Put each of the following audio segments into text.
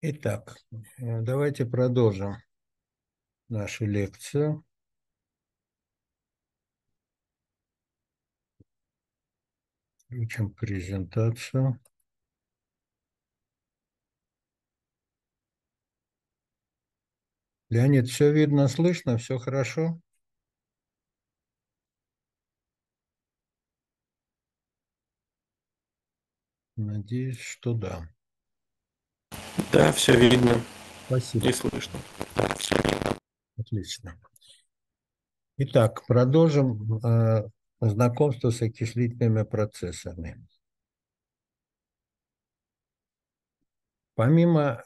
Итак, э, давайте продолжим нашу лекцию. Включим презентацию. Леонид, все видно, слышно, все хорошо? Надеюсь, что да. Да, все видно. Спасибо. И слышно. Да, все видно. Отлично. Итак, продолжим э, знакомство с окислительными процессами. Помимо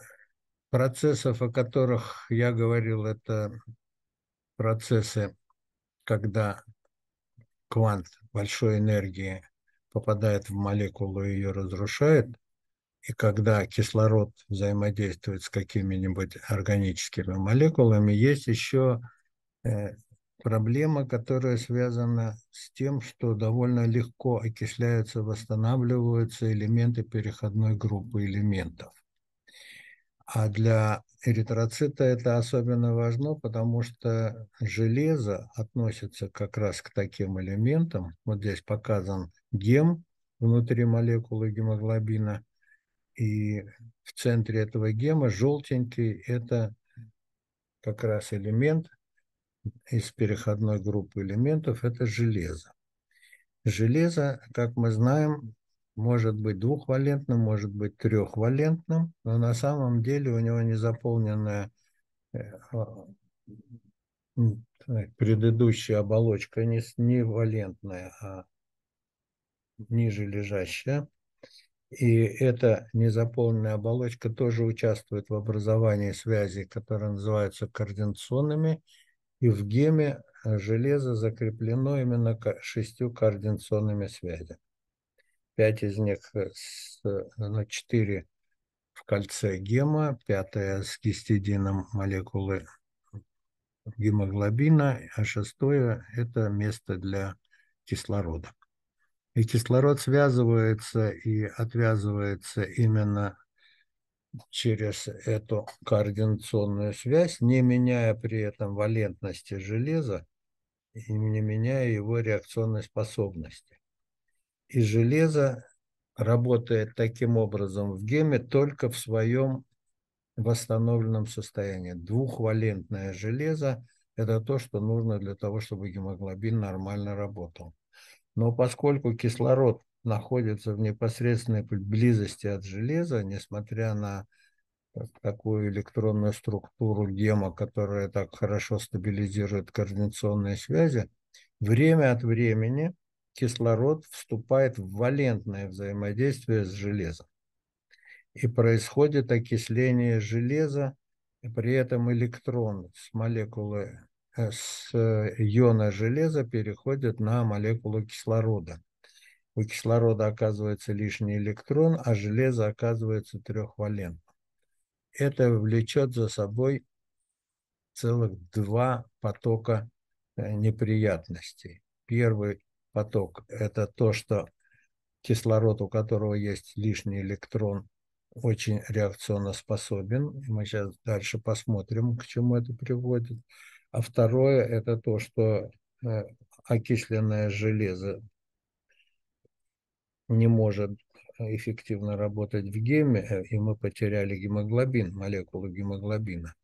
процессов, о которых я говорил, это процессы, когда квант большой энергии попадает в молекулу и ее разрушает, и когда кислород взаимодействует с какими-нибудь органическими молекулами, есть еще э, проблема, которая связана с тем, что довольно легко окисляются, восстанавливаются элементы переходной группы элементов. А для эритроцита это особенно важно, потому что железо относится как раз к таким элементам. Вот здесь показан гем внутри молекулы гемоглобина. И в центре этого гема желтенький – это как раз элемент из переходной группы элементов – это железо. Железо, как мы знаем, может быть двухвалентным, может быть трехвалентным, но на самом деле у него незаполненная э, предыдущая оболочка не, не валентная, а ниже лежащая. И эта незаполненная оболочка тоже участвует в образовании связей, которые называются координационными. И в геме э, железо закреплено именно шестью координационными связями. Пять из них, э, э, ну, четыре в кольце гема, пятая с гистидином молекулы гемоглобина, а шестое – это место для кислорода. И кислород связывается и отвязывается именно через эту координационную связь, не меняя при этом валентности железа и не меняя его реакционной способности. И железо работает таким образом в геме только в своем восстановленном состоянии. Двухвалентное железо – это то, что нужно для того, чтобы гемоглобин нормально работал. Но поскольку кислород находится в непосредственной близости от железа, несмотря на такую электронную структуру гема, которая так хорошо стабилизирует координационные связи, время от времени кислород вступает в валентное взаимодействие с железом. И происходит окисление железа, и при этом электрон с молекулы с э, иона железа переходит на молекулу кислорода. У кислорода оказывается лишний электрон, а железо оказывается трехвалентным. Это влечет за собой целых два потока э, неприятностей. Первый поток – это то, что кислород, у которого есть лишний электрон, очень реакционно способен. Мы сейчас дальше посмотрим, к чему это приводит. А второе – это то, что э, окисленное железо не может эффективно работать в геме, э, и мы потеряли гемоглобин, молекулу гемоглобина.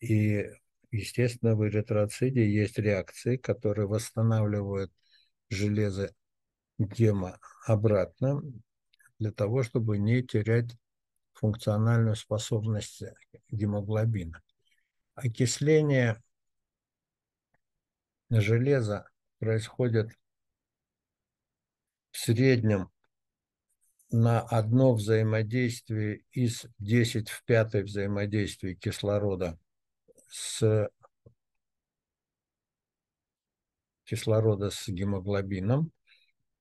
И, естественно, в эритроциде есть реакции, которые восстанавливают железо гема обратно для того, чтобы не терять функциональную способность гемоглобина. Окисление железа происходит в среднем на одно взаимодействие из 10 в 5 взаимодействий кислорода с кислорода с гемоглобином.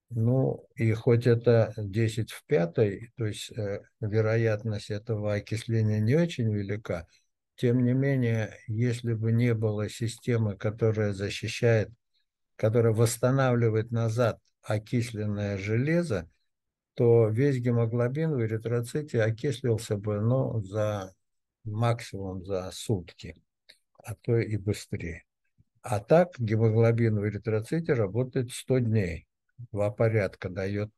Ну и хоть это 10 в 5, то есть э, вероятность этого окисления не очень велика, тем не менее, если бы не было системы, которая защищает, которая восстанавливает назад окисленное железо, то весь гемоглобин в эритроците окислился бы ну, за максимум за сутки, а то и быстрее. А так гемоглобин в эритроците работает 100 дней. Два порядка дает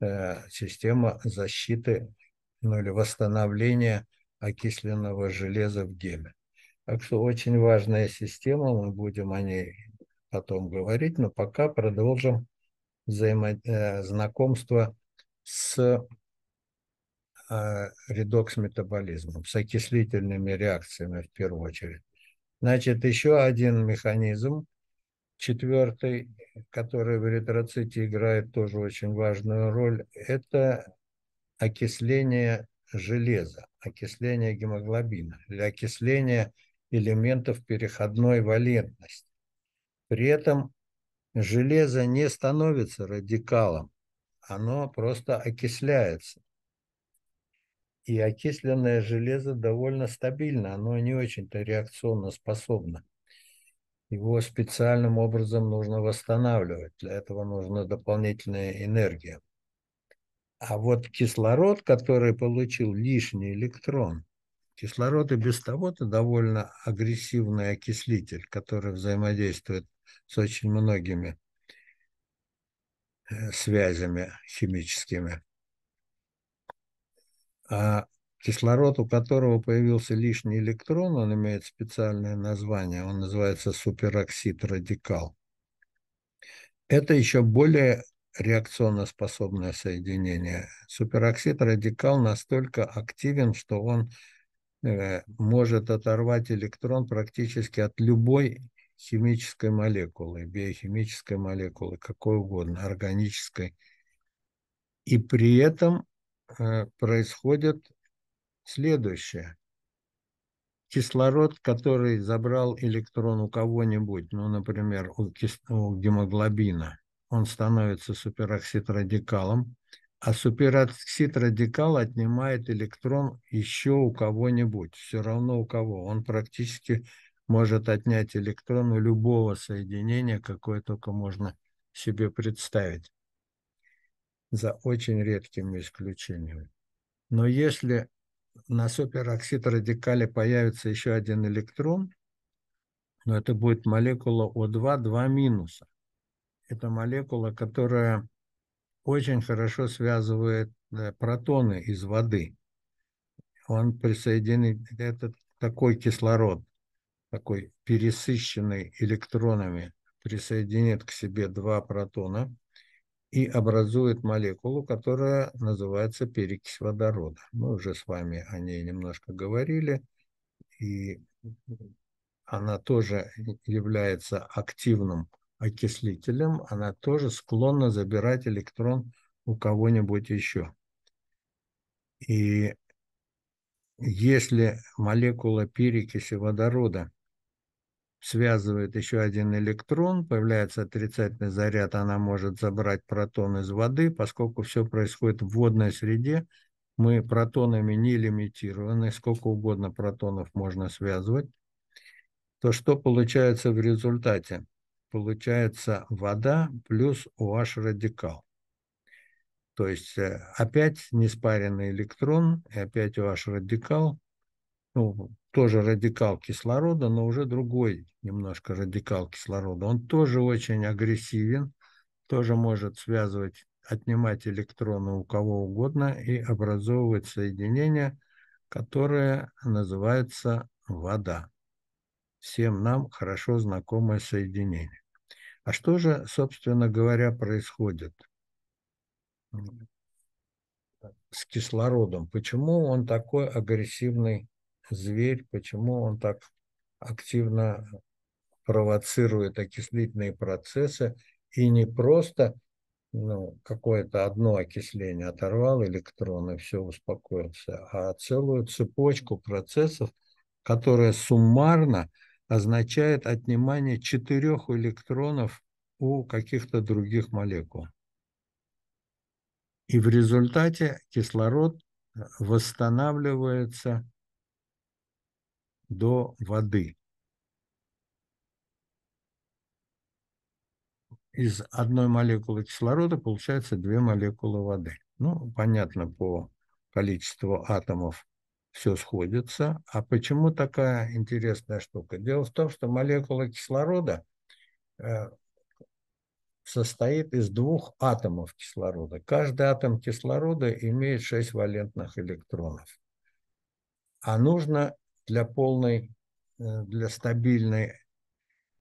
э, система защиты ну, или восстановления окисленного железа в геме. Так что очень важная система, мы будем о ней потом говорить, но пока продолжим э, знакомство с э, редокс-метаболизмом, с окислительными реакциями в первую очередь. Значит, еще один механизм, четвертый, который в эритроците играет тоже очень важную роль, это окисление железа, окисление гемоглобина для окисления элементов переходной валентности. При этом железо не становится радикалом, оно просто окисляется. И окисленное железо довольно стабильно, оно не очень-то реакционно способно. Его специальным образом нужно восстанавливать, для этого нужна дополнительная энергия. А вот кислород, который получил лишний электрон, кислород и без того-то довольно агрессивный окислитель, который взаимодействует с очень многими э, связями химическими. А кислород, у которого появился лишний электрон, он имеет специальное название, он называется супероксид радикал. Это еще более реакционно способное соединение. Супероксид радикал настолько активен, что он э, может оторвать электрон практически от любой химической молекулы, биохимической молекулы, какой угодно, органической. И при этом э, происходит следующее. Кислород, который забрал электрон у кого-нибудь, ну, например, у, у гемоглобина, он становится супероксид-радикалом, а супероксид-радикал отнимает электрон еще у кого-нибудь, все равно у кого. Он практически может отнять электрон у любого соединения, какое только можно себе представить, за очень редкими исключениями. Но если на супероксид радикале появится еще один электрон, но это будет молекула О2 2 минуса это молекула, которая очень хорошо связывает э, протоны из воды. Он присоединит этот такой кислород, такой пересыщенный электронами, присоединит к себе два протона и образует молекулу, которая называется перекись водорода. Мы уже с вами о ней немножко говорили, и она тоже является активным окислителем, она тоже склонна забирать электрон у кого-нибудь еще. И если молекула перекиси водорода связывает еще один электрон, появляется отрицательный заряд, она может забрать протон из воды, поскольку все происходит в водной среде, мы протонами не лимитированы, сколько угодно протонов можно связывать, то что получается в результате? получается вода плюс OH радикал. То есть э, опять неспаренный электрон и опять OH радикал. Ну, тоже радикал кислорода, но уже другой немножко радикал кислорода. Он тоже очень агрессивен, тоже может связывать, отнимать электроны у кого угодно и образовывать соединение, которое называется вода всем нам хорошо знакомое соединение. А что же, собственно говоря, происходит с кислородом? Почему он такой агрессивный зверь? Почему он так активно провоцирует окислительные процессы и не просто ну, какое-то одно окисление оторвал электрон и все успокоился, а целую цепочку процессов, которая суммарно – означает отнимание четырех электронов у каких-то других молекул. И в результате кислород э, восстанавливается до воды. Из одной молекулы кислорода получается две молекулы воды. Ну, понятно по количеству атомов все сходится. А почему такая интересная штука? Дело в том, что молекула кислорода э, состоит из двух атомов кислорода. Каждый атом кислорода имеет 6 валентных электронов. А нужно для полной, э, для стабильной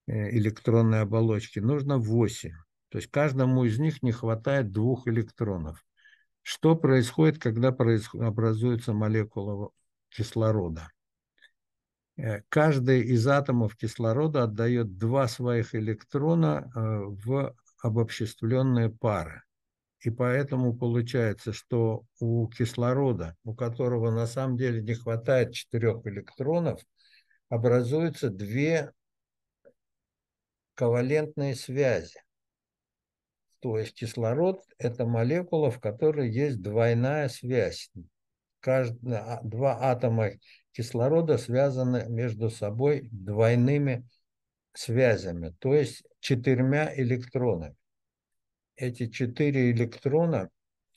э, электронной оболочки нужно 8. То есть каждому из них не хватает двух электронов. Что происходит, когда образуется молекула кислорода. Э, каждый из атомов кислорода отдает два своих электрона э, в обобществленные пары. И поэтому получается, что у кислорода, у которого на самом деле не хватает четырех электронов, образуются две ковалентные связи. То есть кислород – это молекула, в которой есть двойная связь, кажд... А, два атома кислорода связаны между собой двойными связями, то есть четырьмя электронами. Эти четыре электрона,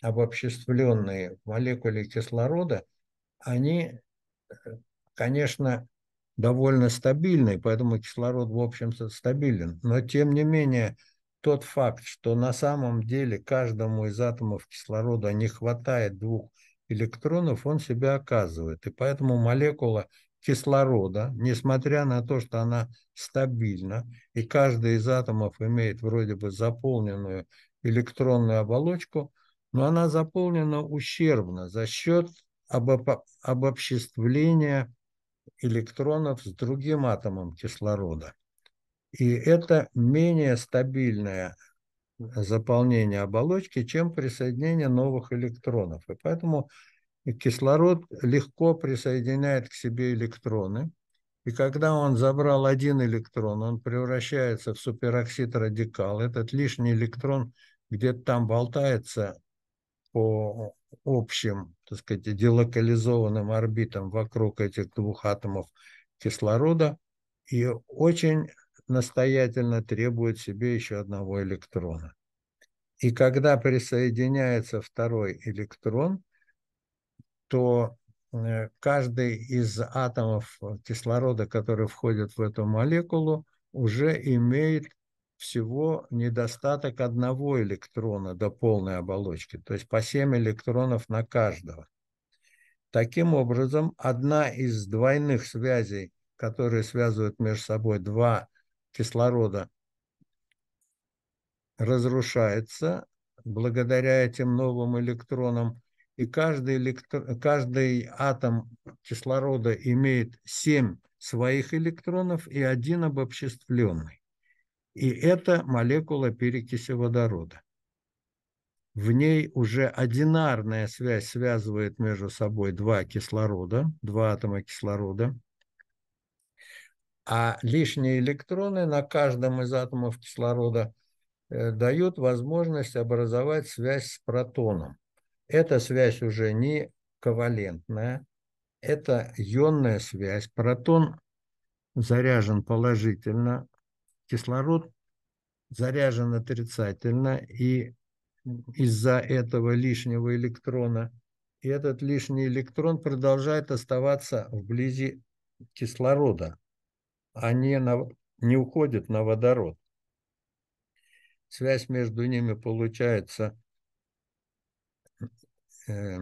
обобществленные в молекуле кислорода, они, э, конечно, довольно стабильны, поэтому кислород, в общем-то, стабилен. Но, тем не менее, тот факт, что на самом деле каждому из атомов кислорода не хватает двух электронов он себя оказывает. И поэтому молекула кислорода, несмотря на то, что она стабильна, и каждый из атомов имеет вроде бы заполненную электронную оболочку, но она заполнена ущербно за счет обобществления электронов с другим атомом кислорода. И это менее стабильная заполнения оболочки, чем присоединение новых электронов. И поэтому кислород легко присоединяет к себе электроны. И когда он забрал один электрон, он превращается в супероксид радикал. Этот лишний электрон где-то там болтается по общим, так сказать, делокализованным орбитам вокруг этих двух атомов кислорода. И очень настоятельно требует себе еще одного электрона. И когда присоединяется второй электрон, то э, каждый из атомов кислорода, который входит в эту молекулу, уже имеет всего недостаток одного электрона до полной оболочки, то есть по 7 электронов на каждого. Таким образом, одна из двойных связей, которые связывают между собой два кислорода разрушается благодаря этим новым электронам, и каждый, электро... каждый атом кислорода имеет 7 своих электронов и один обобществленный. И это молекула перекиси водорода. В ней уже одинарная связь связывает между собой два кислорода, два атома кислорода а лишние электроны на каждом из атомов кислорода э, дают возможность образовать связь с протоном. Эта связь уже не ковалентная, это ионная связь. Протон заряжен положительно, кислород заряжен отрицательно, и из-за этого лишнего электрона этот лишний электрон продолжает оставаться вблизи кислорода они на, не уходят на водород. Связь между ними получается э,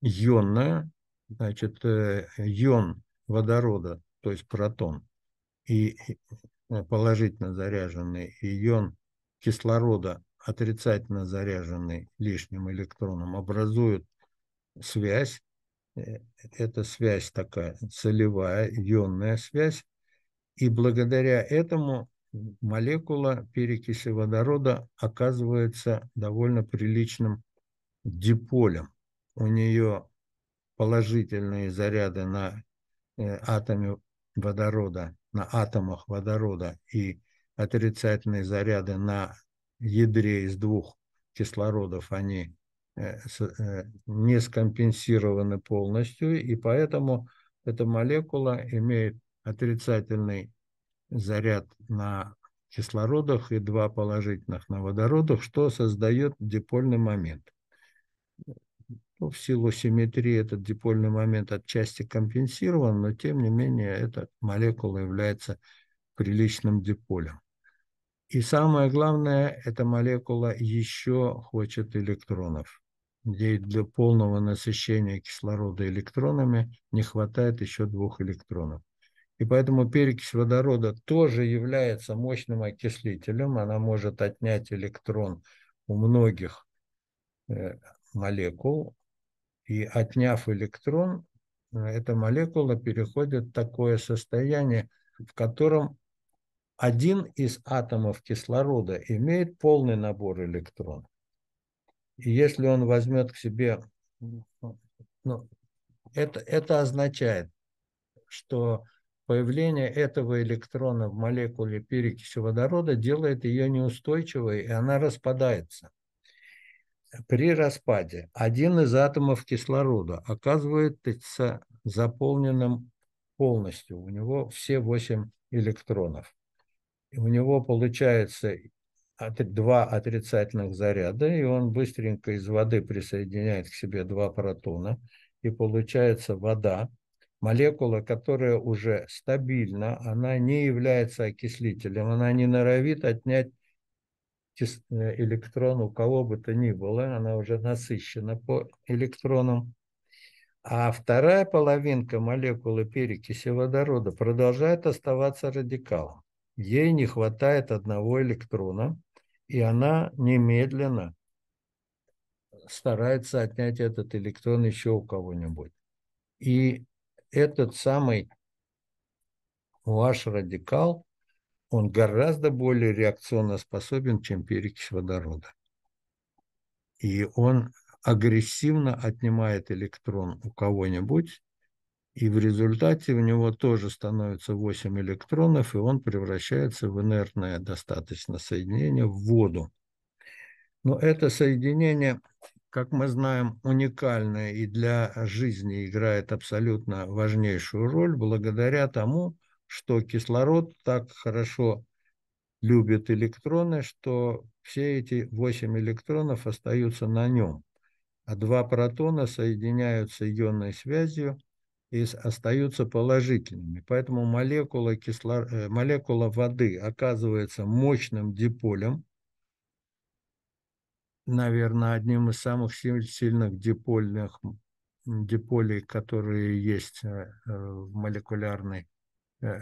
ионная, значит, э, ион водорода, то есть протон, и э, положительно заряженный ион кислорода отрицательно заряженный лишним электроном, образуют связь. Э, Это связь такая целевая, ионная связь. И благодаря этому молекула перекиси водорода оказывается довольно приличным диполем. У нее положительные заряды на э, атоме водорода, на атомах водорода и отрицательные заряды на ядре из двух кислородов они э, э, не скомпенсированы полностью, и поэтому эта молекула имеет отрицательный заряд на кислородах и два положительных на водородах, что создает дипольный момент. Ну, в силу симметрии этот дипольный момент отчасти компенсирован, но тем не менее эта молекула является приличным диполем. И самое главное, эта молекула еще хочет электронов. Ей для полного насыщения кислорода электронами не хватает еще двух электронов. И поэтому перекись водорода тоже является мощным окислителем. Она может отнять электрон у многих э, молекул. И отняв электрон, э, эта молекула переходит в такое состояние, в котором один из атомов кислорода имеет полный набор электронов. И если он возьмет к себе... Ну, это, это означает, что появление этого электрона в молекуле перекиси водорода делает ее неустойчивой, и она распадается. При распаде один из атомов кислорода оказывается заполненным полностью. У него все восемь электронов у него получается два отрицательных заряда, и он быстренько из воды присоединяет к себе два протона, и получается вода, молекула, которая уже стабильна, она не является окислителем, она не норовит отнять э, электрон у кого бы то ни было, она уже насыщена по электронам. А вторая половинка молекулы перекиси водорода продолжает оставаться радикалом ей не хватает одного электрона, и она немедленно старается отнять этот электрон еще у кого-нибудь. И этот самый ваш радикал, он гораздо более реакционно способен, чем перекись водорода. И он агрессивно отнимает электрон у кого-нибудь, и в результате у него тоже становится 8 электронов, и он превращается в инертное достаточно соединение, в воду. Но это соединение, как мы знаем, уникальное и для жизни играет абсолютно важнейшую роль благодаря тому, что кислород так хорошо любит электроны, что все эти 8 электронов остаются на нем, а два протона соединяются ионной связью – и остаются положительными. Поэтому молекула, кислор... Э, молекула воды оказывается мощным диполем, наверное, одним из самых сильных дипольных диполей, которые есть э, э, в молекулярной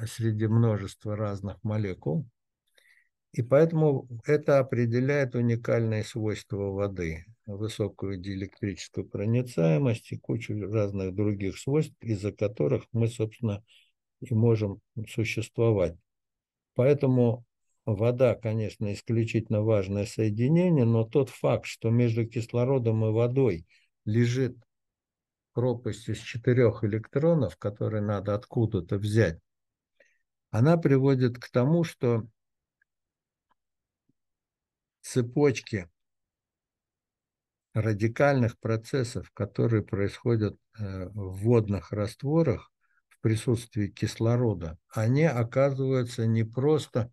среди множества разных молекул. И поэтому это определяет уникальные свойства воды высокую диэлектрическую проницаемость и кучу разных других свойств, из-за которых мы, собственно, и можем существовать. Поэтому вода, конечно, исключительно важное соединение, но тот факт, что между кислородом и водой лежит пропасть из четырех электронов, которые надо откуда-то взять, она приводит к тому, что цепочки радикальных процессов, которые происходят э, в водных растворах в присутствии кислорода, они оказываются не просто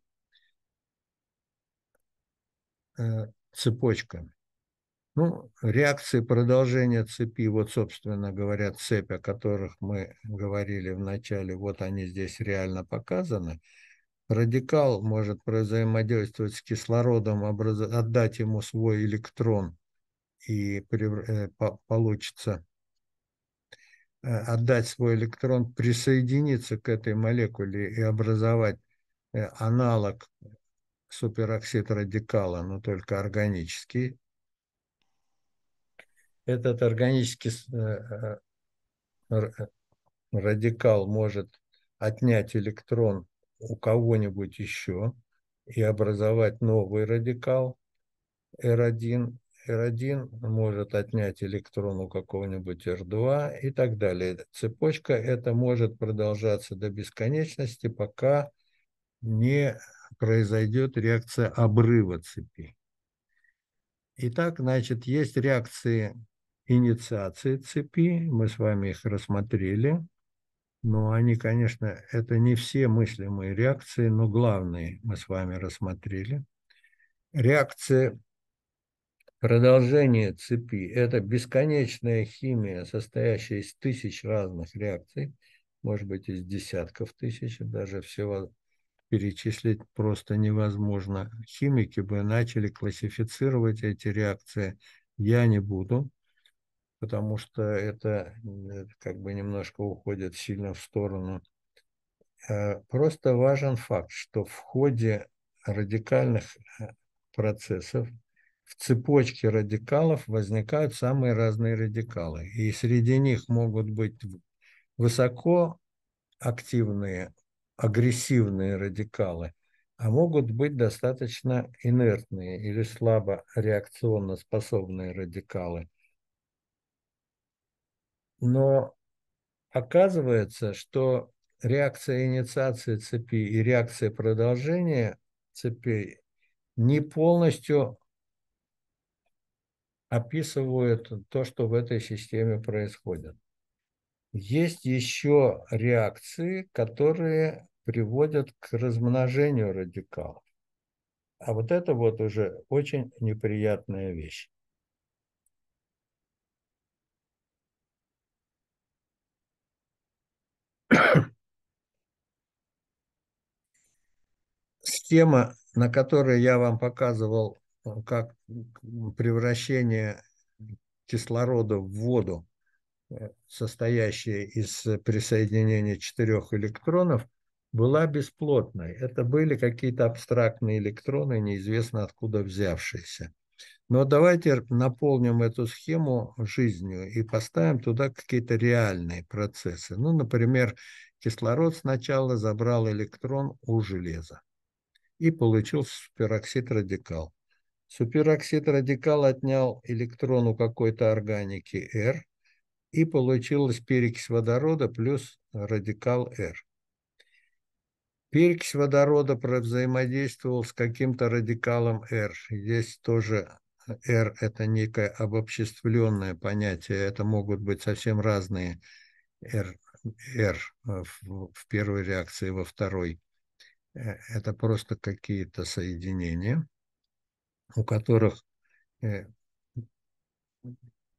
э, цепочками. Ну, реакции продолжения цепи, вот, собственно говоря, цепь, о которых мы говорили в начале, вот они здесь реально показаны. Радикал может взаимодействовать с кислородом, отдать ему свой электрон и э, получится э, отдать свой электрон, присоединиться к этой молекуле и образовать э, аналог супероксид радикала, но только органический. Этот органический радикал может отнять электрон у кого-нибудь еще и образовать новый радикал R1, R1 может отнять электрон у какого-нибудь R2 и так далее. Цепочка это может продолжаться до бесконечности, пока не произойдет реакция обрыва цепи. Итак, значит, есть реакции инициации цепи, мы с вами их рассмотрели, но они, конечно, это не все мыслимые реакции, но главные мы с вами рассмотрели. Реакция продолжение цепи – это бесконечная химия, состоящая из тысяч разных реакций, может быть, из десятков тысяч, даже всего перечислить просто невозможно. Химики бы начали классифицировать эти реакции. Я не буду, потому что это э, как бы немножко уходит сильно в сторону. Э, просто важен факт, что в ходе радикальных э, процессов в цепочке радикалов возникают самые разные радикалы. И среди них могут быть высоко активные, агрессивные радикалы, а могут быть достаточно инертные или слабо реакционно способные радикалы. Но оказывается, что реакция инициации цепи и реакция продолжения цепей не полностью описывают то, что в этой системе происходит. Есть еще реакции, которые приводят к размножению радикалов. А вот это вот уже очень неприятная вещь. Схема, на которой я вам показывал Э, как превращение кислорода в воду, э, состоящее из э, присоединения четырех электронов, была бесплотной. Это были какие-то абстрактные электроны, неизвестно откуда взявшиеся. Но давайте наполним эту схему жизнью и поставим туда какие-то реальные процессы. Ну, например, кислород сначала забрал электрон у железа и получился супероксид радикал. Супероксид радикал отнял электрон у какой-то органики R, и получилась перекись водорода плюс радикал R. Перекись водорода взаимодействовал с каким-то радикалом R. Здесь тоже э, R – это некое обобществленное понятие. Это могут быть совсем разные R, R в первой реакции, во второй. Э, это просто какие-то соединения у которых э,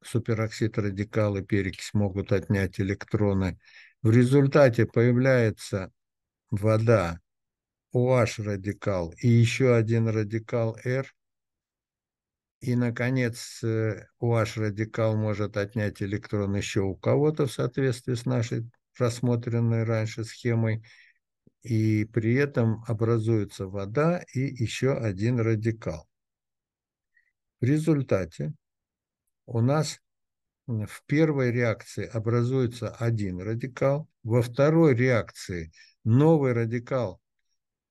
супероксид радикалы перекись могут отнять электроны. В результате появляется вода, OH радикал и еще один радикал R. И, наконец, OH радикал может отнять электрон еще у кого-то в соответствии с нашей просмотренной раньше схемой. И при этом образуется вода и еще один радикал. В результате у нас в первой реакции образуется один радикал, во второй реакции новый радикал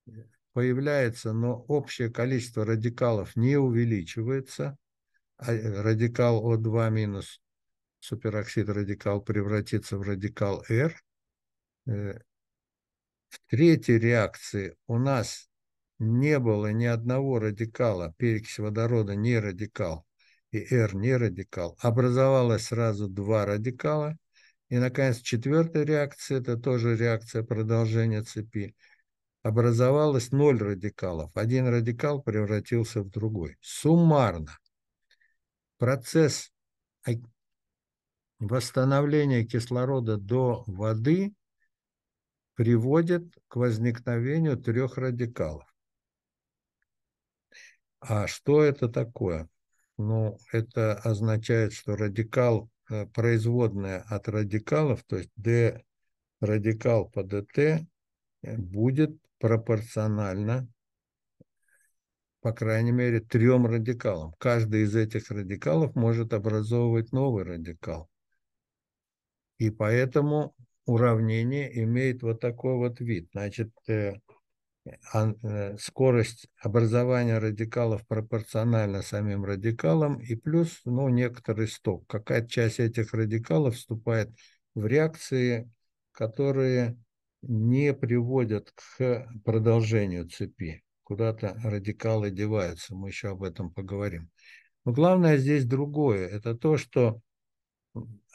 э, появляется, но общее количество радикалов не увеличивается. А, э, радикал О2 минус супероксид радикал превратится в радикал R. Э, в третьей реакции у нас не было ни одного радикала, перекись водорода не радикал и R не радикал, образовалось сразу два радикала. И, наконец, четвертая реакция, это тоже реакция продолжения цепи, образовалось ноль радикалов. Один радикал превратился в другой. Суммарно процесс восстановления кислорода до воды приводит к возникновению трех радикалов. А что это такое? Ну, это означает, что радикал, э, производная от радикалов, то есть D радикал по dt e э, будет пропорционально, по крайней мере, трем радикалам. Каждый из этих радикалов может образовывать новый радикал. И поэтому уравнение имеет вот такой вот вид. Значит, э, Э, скорость образования радикалов пропорциональна самим радикалам, и плюс ну, некоторый сток. Какая часть этих радикалов вступает в реакции, которые не приводят к продолжению цепи. Куда-то радикалы деваются, мы еще об этом поговорим. Но главное здесь другое, это то, что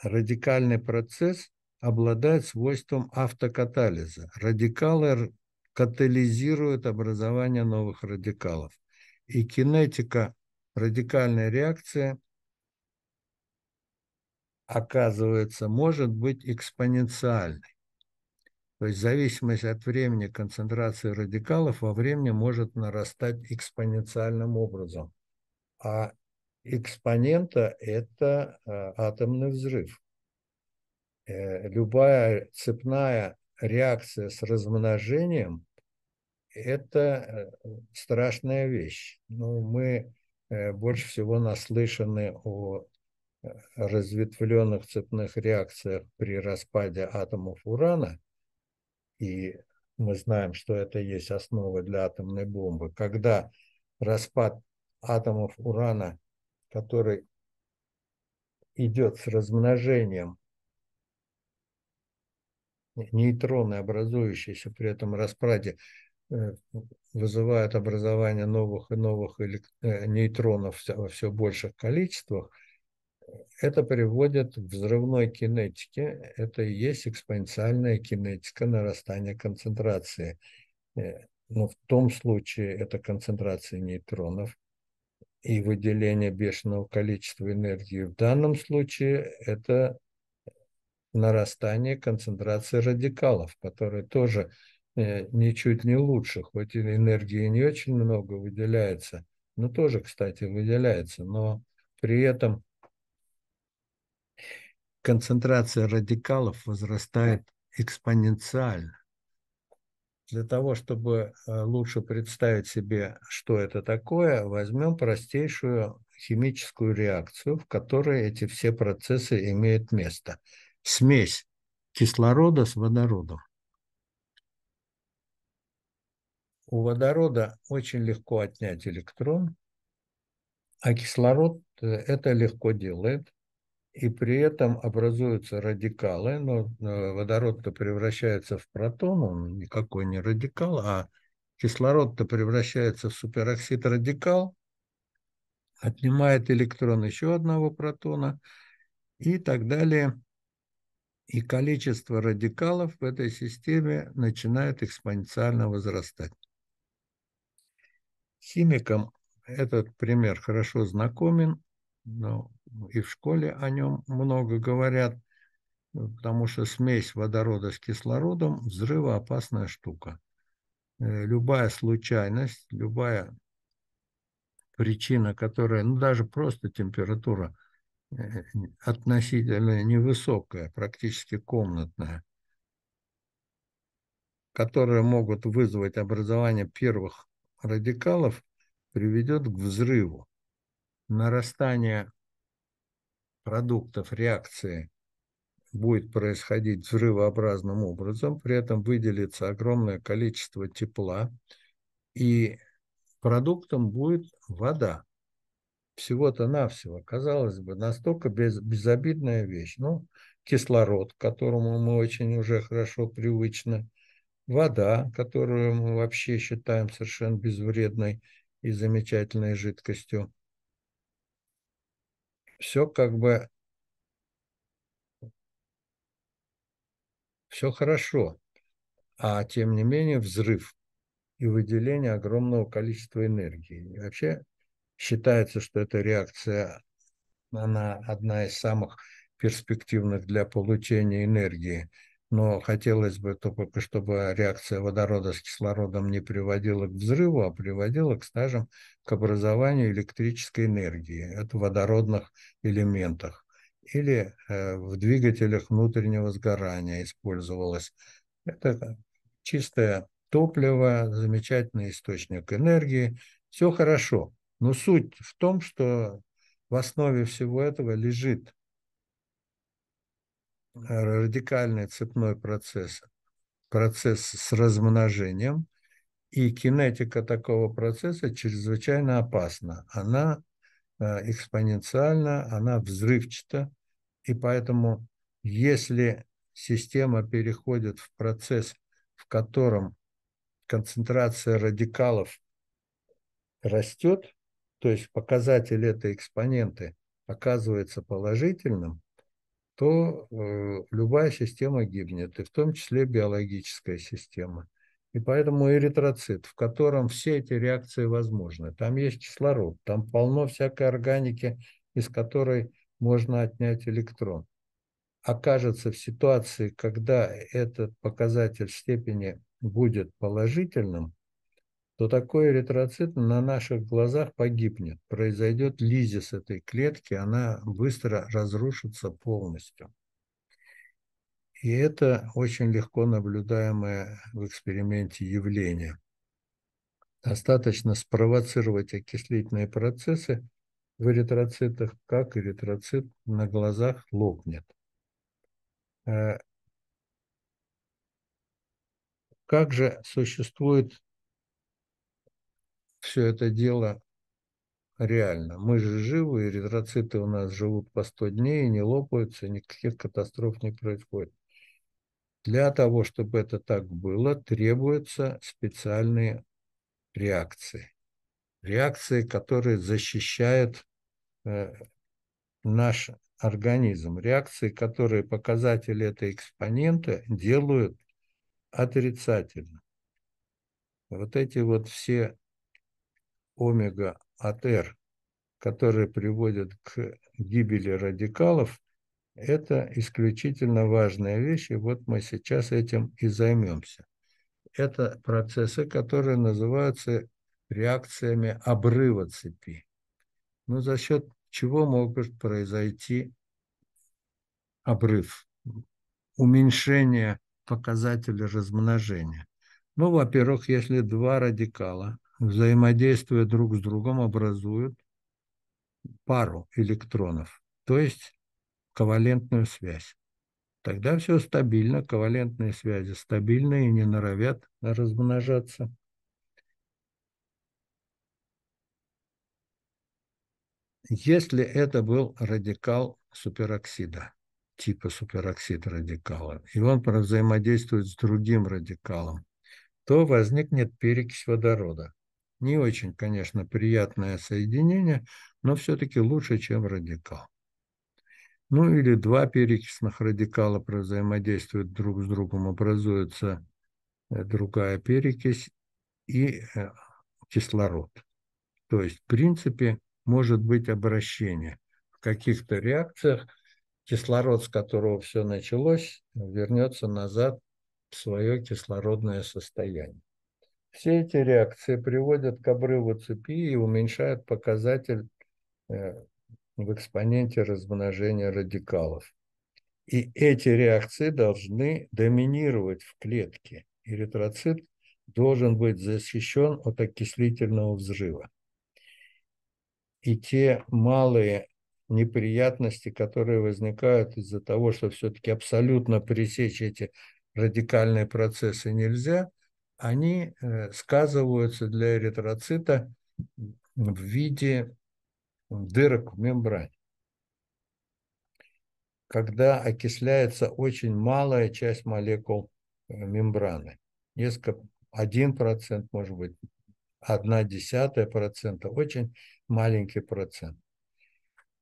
радикальный процесс обладает свойством автокатализа. Радикалы катализирует образование новых радикалов. И кинетика радикальной реакции оказывается, может быть экспоненциальной. То есть зависимость от времени концентрации радикалов во времени может нарастать экспоненциальным образом. А экспонента – это э, атомный взрыв. Э, любая цепная реакция с размножением – это э, страшная вещь. Ну, мы э, больше всего наслышаны о э, разветвленных цепных реакциях при распаде атомов урана, и мы знаем, что это есть основа для атомной бомбы, когда распад атомов урана, который идет с размножением, нейтроны, образующиеся при этом распаде э, вызывают образование новых и новых э, нейтронов во все больших количествах, это приводит к взрывной кинетике. Это и есть экспоненциальная кинетика нарастания концентрации. Э, но в том случае это концентрация нейтронов и выделение бешеного количества энергии. В данном случае это нарастание концентрации радикалов, которые тоже э, ничуть не лучше, хоть и энергии не очень много выделяется, но тоже, кстати, выделяется, но при этом концентрация радикалов возрастает экспоненциально. Для того, чтобы э, лучше представить себе, что это такое, возьмем простейшую химическую реакцию, в которой эти все процессы имеют место смесь кислорода с водородом. У водорода очень легко отнять электрон, а кислород э, это легко делает, и при этом образуются радикалы, но э, водород-то превращается в протон, он никакой не радикал, а кислород-то превращается в супероксид радикал, отнимает электрон еще одного протона и так далее и количество радикалов в этой системе начинает экспоненциально возрастать. Химикам этот пример хорошо знакомен, но и в школе о нем много говорят, потому что смесь водорода с кислородом – взрывоопасная штука. Э, любая случайность, любая причина, которая, ну даже просто температура – относительно невысокая, практически комнатная, которые могут вызвать образование первых радикалов, приведет к взрыву. Нарастание продуктов реакции будет происходить взрывообразным образом, при этом выделится огромное количество тепла, и продуктом будет вода всего-то навсего, казалось бы, настолько без, безобидная вещь. Ну, кислород, к которому мы очень уже хорошо привычны, вода, которую мы вообще считаем совершенно безвредной и замечательной жидкостью. Все как бы все хорошо, а тем не менее взрыв и выделение огромного количества энергии. И вообще Считается, что эта реакция она одна из самых перспективных для получения энергии. Но хотелось бы только, чтобы реакция водорода с кислородом не приводила к взрыву, а приводила, к скажем, к образованию электрической энергии. Это в водородных элементах. Или э, в двигателях внутреннего сгорания использовалось. Это чистое топливо, замечательный источник энергии. Все хорошо. Но суть в том, что в основе всего этого лежит радикальный цепной процесс, процесс с размножением, и кинетика такого процесса чрезвычайно опасна. Она э, экспоненциальна, она взрывчата, и поэтому если система переходит в процесс, в котором концентрация радикалов растет, то есть показатель этой экспоненты оказывается положительным, то э, любая система гибнет, и в том числе биологическая система. И поэтому эритроцит, в котором все эти реакции возможны. Там есть кислород, там полно всякой органики, из которой можно отнять электрон. Окажется в ситуации, когда этот показатель степени будет положительным, то такой эритроцит на наших глазах погибнет. Произойдет лизис этой клетки, она быстро разрушится полностью. И это очень легко наблюдаемое в эксперименте явление. Достаточно спровоцировать окислительные процессы в эритроцитах, как эритроцит на глазах лопнет. Э, как же существует все это дело реально. Мы же живы, эритроциты у нас живут по 100 дней, не лопаются, никаких катастроф не происходит. Для того, чтобы это так было, требуются специальные реакции. Реакции, которые защищают э, наш организм. Реакции, которые показатели этой экспонента делают отрицательно. Вот эти вот все омега от R, которые приводят к гибели радикалов, это исключительно важная вещь, и вот мы сейчас этим и займемся. Это процессы, которые называются реакциями обрыва цепи. Но ну, за счет чего могут произойти обрыв, уменьшение показателя размножения? Ну, во-первых, если два радикала взаимодействуя друг с другом, образуют пару электронов, то есть ковалентную связь. Тогда все стабильно, ковалентные связи стабильны и не норовят размножаться. Если это был радикал супероксида, типа супероксид радикала, и он взаимодействует с другим радикалом, то возникнет перекись водорода. Не очень, конечно, приятное соединение, но все-таки лучше, чем радикал. Ну или два перекисных радикала взаимодействуют друг с другом, образуется э, другая перекись и э, кислород. То есть, в принципе, может быть обращение. В каких-то реакциях кислород, с которого все началось, вернется назад в свое кислородное состояние. Все эти реакции приводят к обрыву цепи и уменьшают показатель э, в экспоненте размножения радикалов. И эти реакции должны доминировать в клетке. Эритроцит должен быть защищен от окислительного взрыва. И те малые неприятности, которые возникают из-за того, что все-таки абсолютно пресечь эти радикальные процессы нельзя – они э, сказываются для эритроцита в виде дырок в мембране. Когда окисляется очень малая часть молекул э, мембраны, несколько, 1%, может быть, 0,1%, очень маленький процент.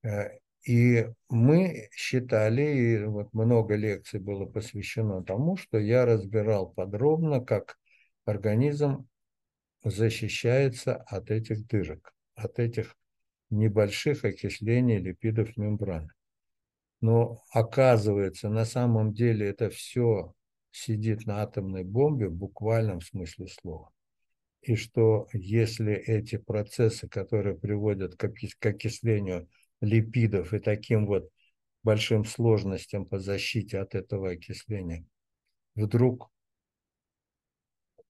Э, и мы считали, и вот много лекций было посвящено тому, что я разбирал подробно, как организм защищается от этих дырок, от этих небольших окислений липидов мембраны. Но оказывается, на самом деле это все сидит на атомной бомбе в буквальном смысле слова. И что если эти процессы, которые приводят к окислению липидов и таким вот большим сложностям по защите от этого окисления, вдруг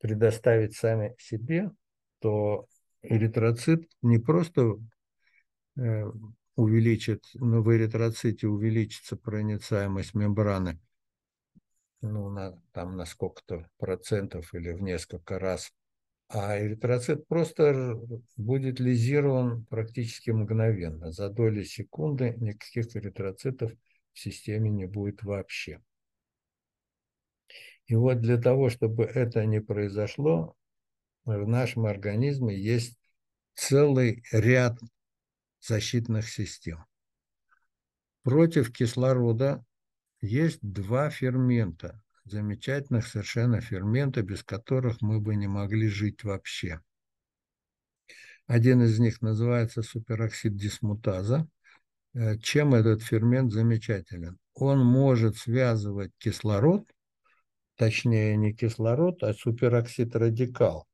предоставить сами себе, то эритроцит не просто э, увеличит, ну, в эритроците увеличится проницаемость мембраны, ну, на, там на сколько-то процентов или в несколько раз, а эритроцит просто будет лизирован практически мгновенно. За доли секунды никаких эритроцитов в системе не будет вообще. И вот для того, чтобы это не произошло, в нашем организме есть целый ряд защитных систем. Против кислорода есть два фермента, замечательных совершенно фермента, без которых мы бы не могли жить вообще. Один из них называется супероксид дисмутаза. Э, чем этот фермент замечателен? Он может связывать кислород – точнее не кислород, а супероксид радикал,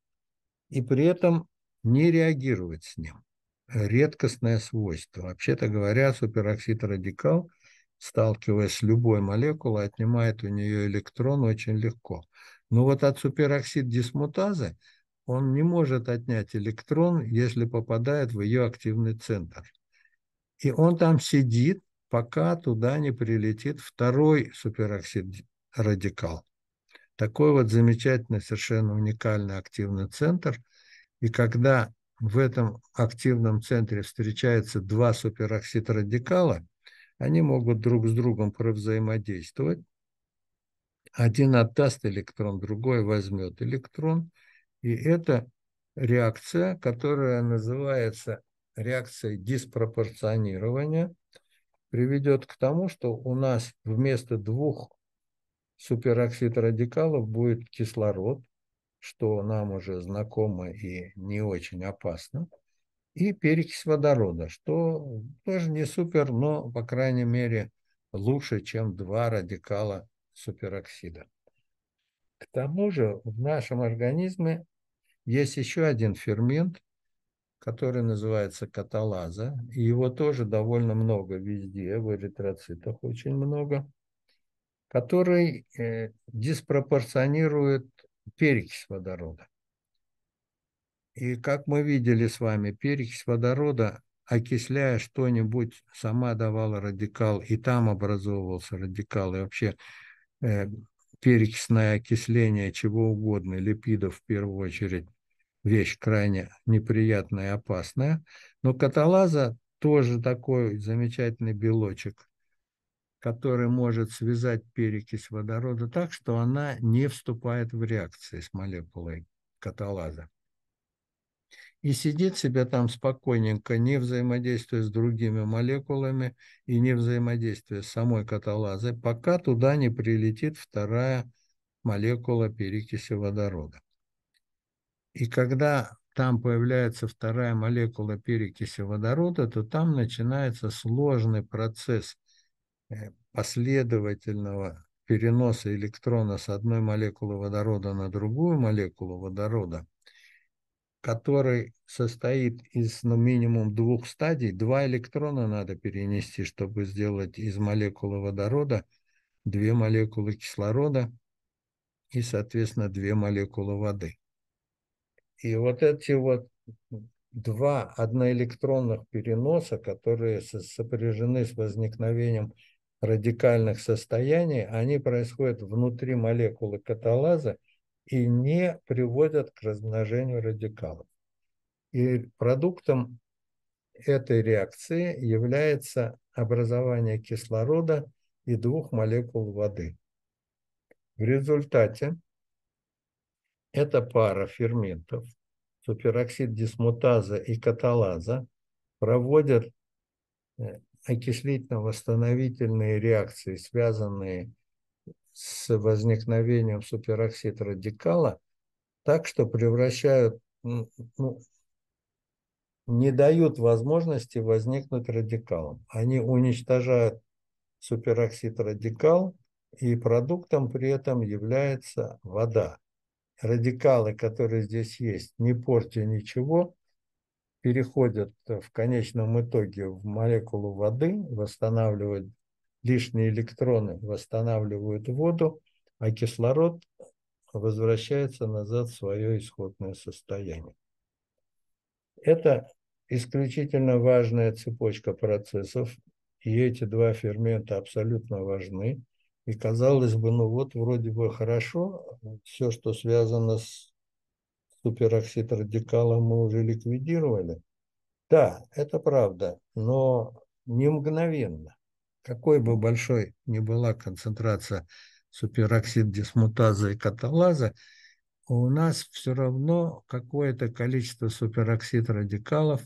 и при этом не реагировать с ним. Редкостное свойство. Вообще-то говоря, супероксид радикал, сталкиваясь с любой молекулой, отнимает у нее электрон очень легко. Но вот от супероксид дисмутазы он не может отнять электрон, если попадает в ее активный центр. И он там сидит, пока туда не прилетит второй супероксид радикал. Такой вот замечательный, совершенно уникальный активный центр. И когда в этом активном центре встречаются два супероксид радикала, они могут друг с другом провзаимодействовать. Один отдаст электрон, другой возьмет электрон. И это реакция, которая называется реакцией диспропорционирования, приведет к тому, что у нас вместо двух супероксид радикалов будет кислород, что нам уже знакомо и не очень опасно, и перекись водорода, что тоже не супер, но, по крайней мере, лучше, чем два радикала супероксида. К тому же в нашем организме есть еще один фермент, который называется каталаза, и его тоже довольно много везде, в эритроцитах очень много который э, диспропорционирует перекись водорода. И как мы видели с вами, перекись водорода, окисляя что-нибудь, сама давала радикал, и там образовывался радикал, и вообще э, перекисное окисление чего угодно, липидов в первую очередь, вещь крайне неприятная и опасная. Но каталаза тоже такой замечательный белочек который может связать перекись водорода так, что она не вступает в реакции с молекулой каталаза. И сидит себе там спокойненько, не взаимодействуя с другими молекулами и не взаимодействуя с самой каталазой, пока туда не прилетит вторая молекула перекиси водорода. И когда там появляется вторая молекула перекиси водорода, то там начинается сложный процесс Э, последовательного переноса электрона с одной молекулы водорода на другую молекулу водорода, который состоит из ну, минимум двух стадий. Два электрона надо перенести, чтобы сделать из молекулы водорода две молекулы кислорода и, соответственно, две молекулы воды. И вот эти вот два одноэлектронных переноса, которые сопряжены с возникновением радикальных состояний, они происходят внутри молекулы каталаза и не приводят к размножению радикалов. И продуктом этой реакции является образование кислорода и двух молекул воды. В результате эта пара ферментов, супероксид дисмутаза и каталаза, проводят э, окислительно-восстановительные реакции, связанные с возникновением супероксид радикала, так что превращают, ну, не дают возможности возникнуть радикалам. Они уничтожают супероксид радикал, и продуктом при этом является вода. Радикалы, которые здесь есть, не портя ничего, переходят э, в конечном итоге в молекулу воды, восстанавливают лишние электроны, восстанавливают воду, а кислород возвращается назад в свое исходное состояние. Это исключительно важная цепочка процессов, и эти два фермента абсолютно важны. И казалось бы, ну вот вроде бы хорошо, все, что связано с супероксид радикала мы уже ликвидировали. Да, это правда, но не мгновенно. Какой бы большой ни была концентрация супероксид дисмутаза и каталаза, у нас все равно какое-то количество супероксид радикалов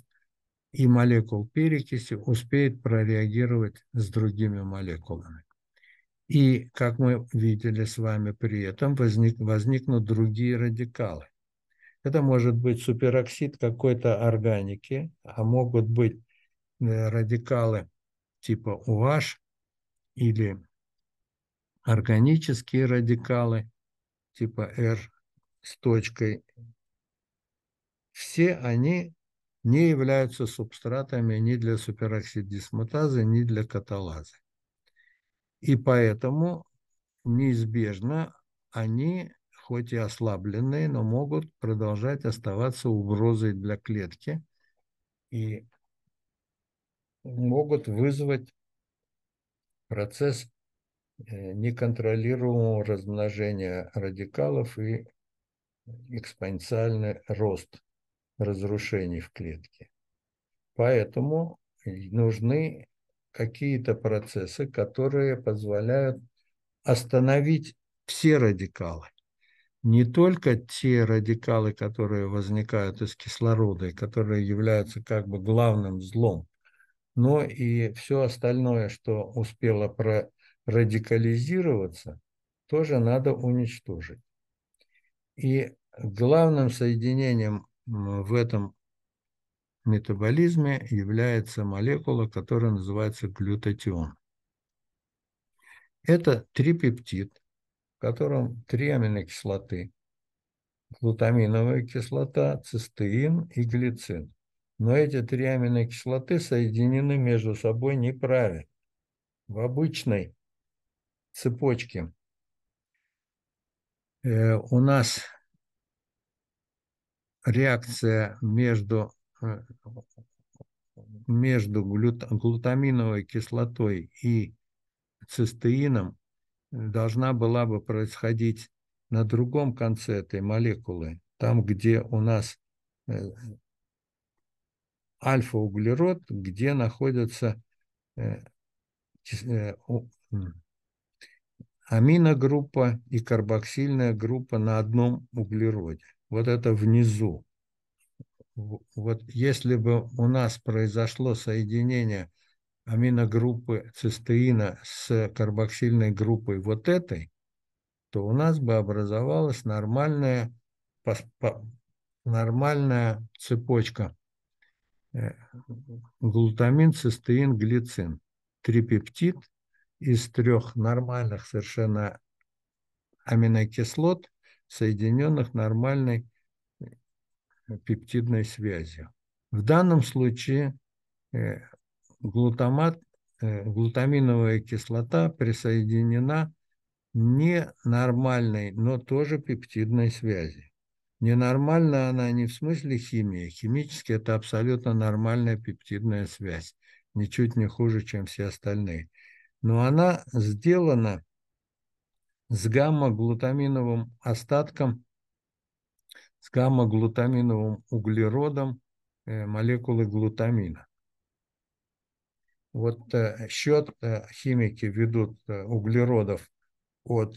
и молекул перекиси успеет прореагировать с другими молекулами. И, как мы видели с вами при этом, возник, возникнут другие радикалы. Это может быть супероксид какой-то органики, а могут быть э, радикалы типа OH или органические радикалы типа R с точкой. Все они не являются субстратами ни для супероксидисмутазы, ни для каталазы. И поэтому неизбежно они хоть и ослабленные, но могут продолжать оставаться угрозой для клетки и могут вызвать процесс э, неконтролируемого размножения радикалов и экспоненциальный рост разрушений в клетке. Поэтому нужны какие-то процессы, которые позволяют остановить все радикалы не только те радикалы, которые возникают из кислорода и которые являются как бы главным злом, но и все остальное, что успело прорадикализироваться, тоже надо уничтожить. И главным соединением в этом метаболизме является молекула, которая называется глютатион. Это трипептид, в котором три аминокислоты – глутаминовая кислота, цистеин и глицин. Но эти три аминокислоты соединены между собой неправильно. В обычной цепочке э, у нас реакция между, э, между глют, глутаминовой кислотой и цистеином должна была бы происходить на другом конце этой молекулы, там, где у нас э, альфа-углерод, где находятся э, э, аминогруппа и карбоксильная группа на одном углероде. Вот это внизу. Вот если бы у нас произошло соединение аминогруппы цистеина с карбоксильной группой вот этой, то у нас бы образовалась нормальная, нормальная цепочка э, глутамин, цистеин, глицин. Трипептид из трех нормальных совершенно аминокислот, соединенных нормальной э, пептидной связью. В данном случае э, глутамат, э, глутаминовая кислота присоединена ненормальной, но тоже пептидной связи. Ненормальна она не в смысле химии. Химически это абсолютно нормальная пептидная связь, ничуть не хуже, чем все остальные. Но она сделана с гамма-глутаминовым остатком, с гамма-глутаминовым углеродом э, молекулы глутамина. Вот э, счет э, химики ведут э, углеродов от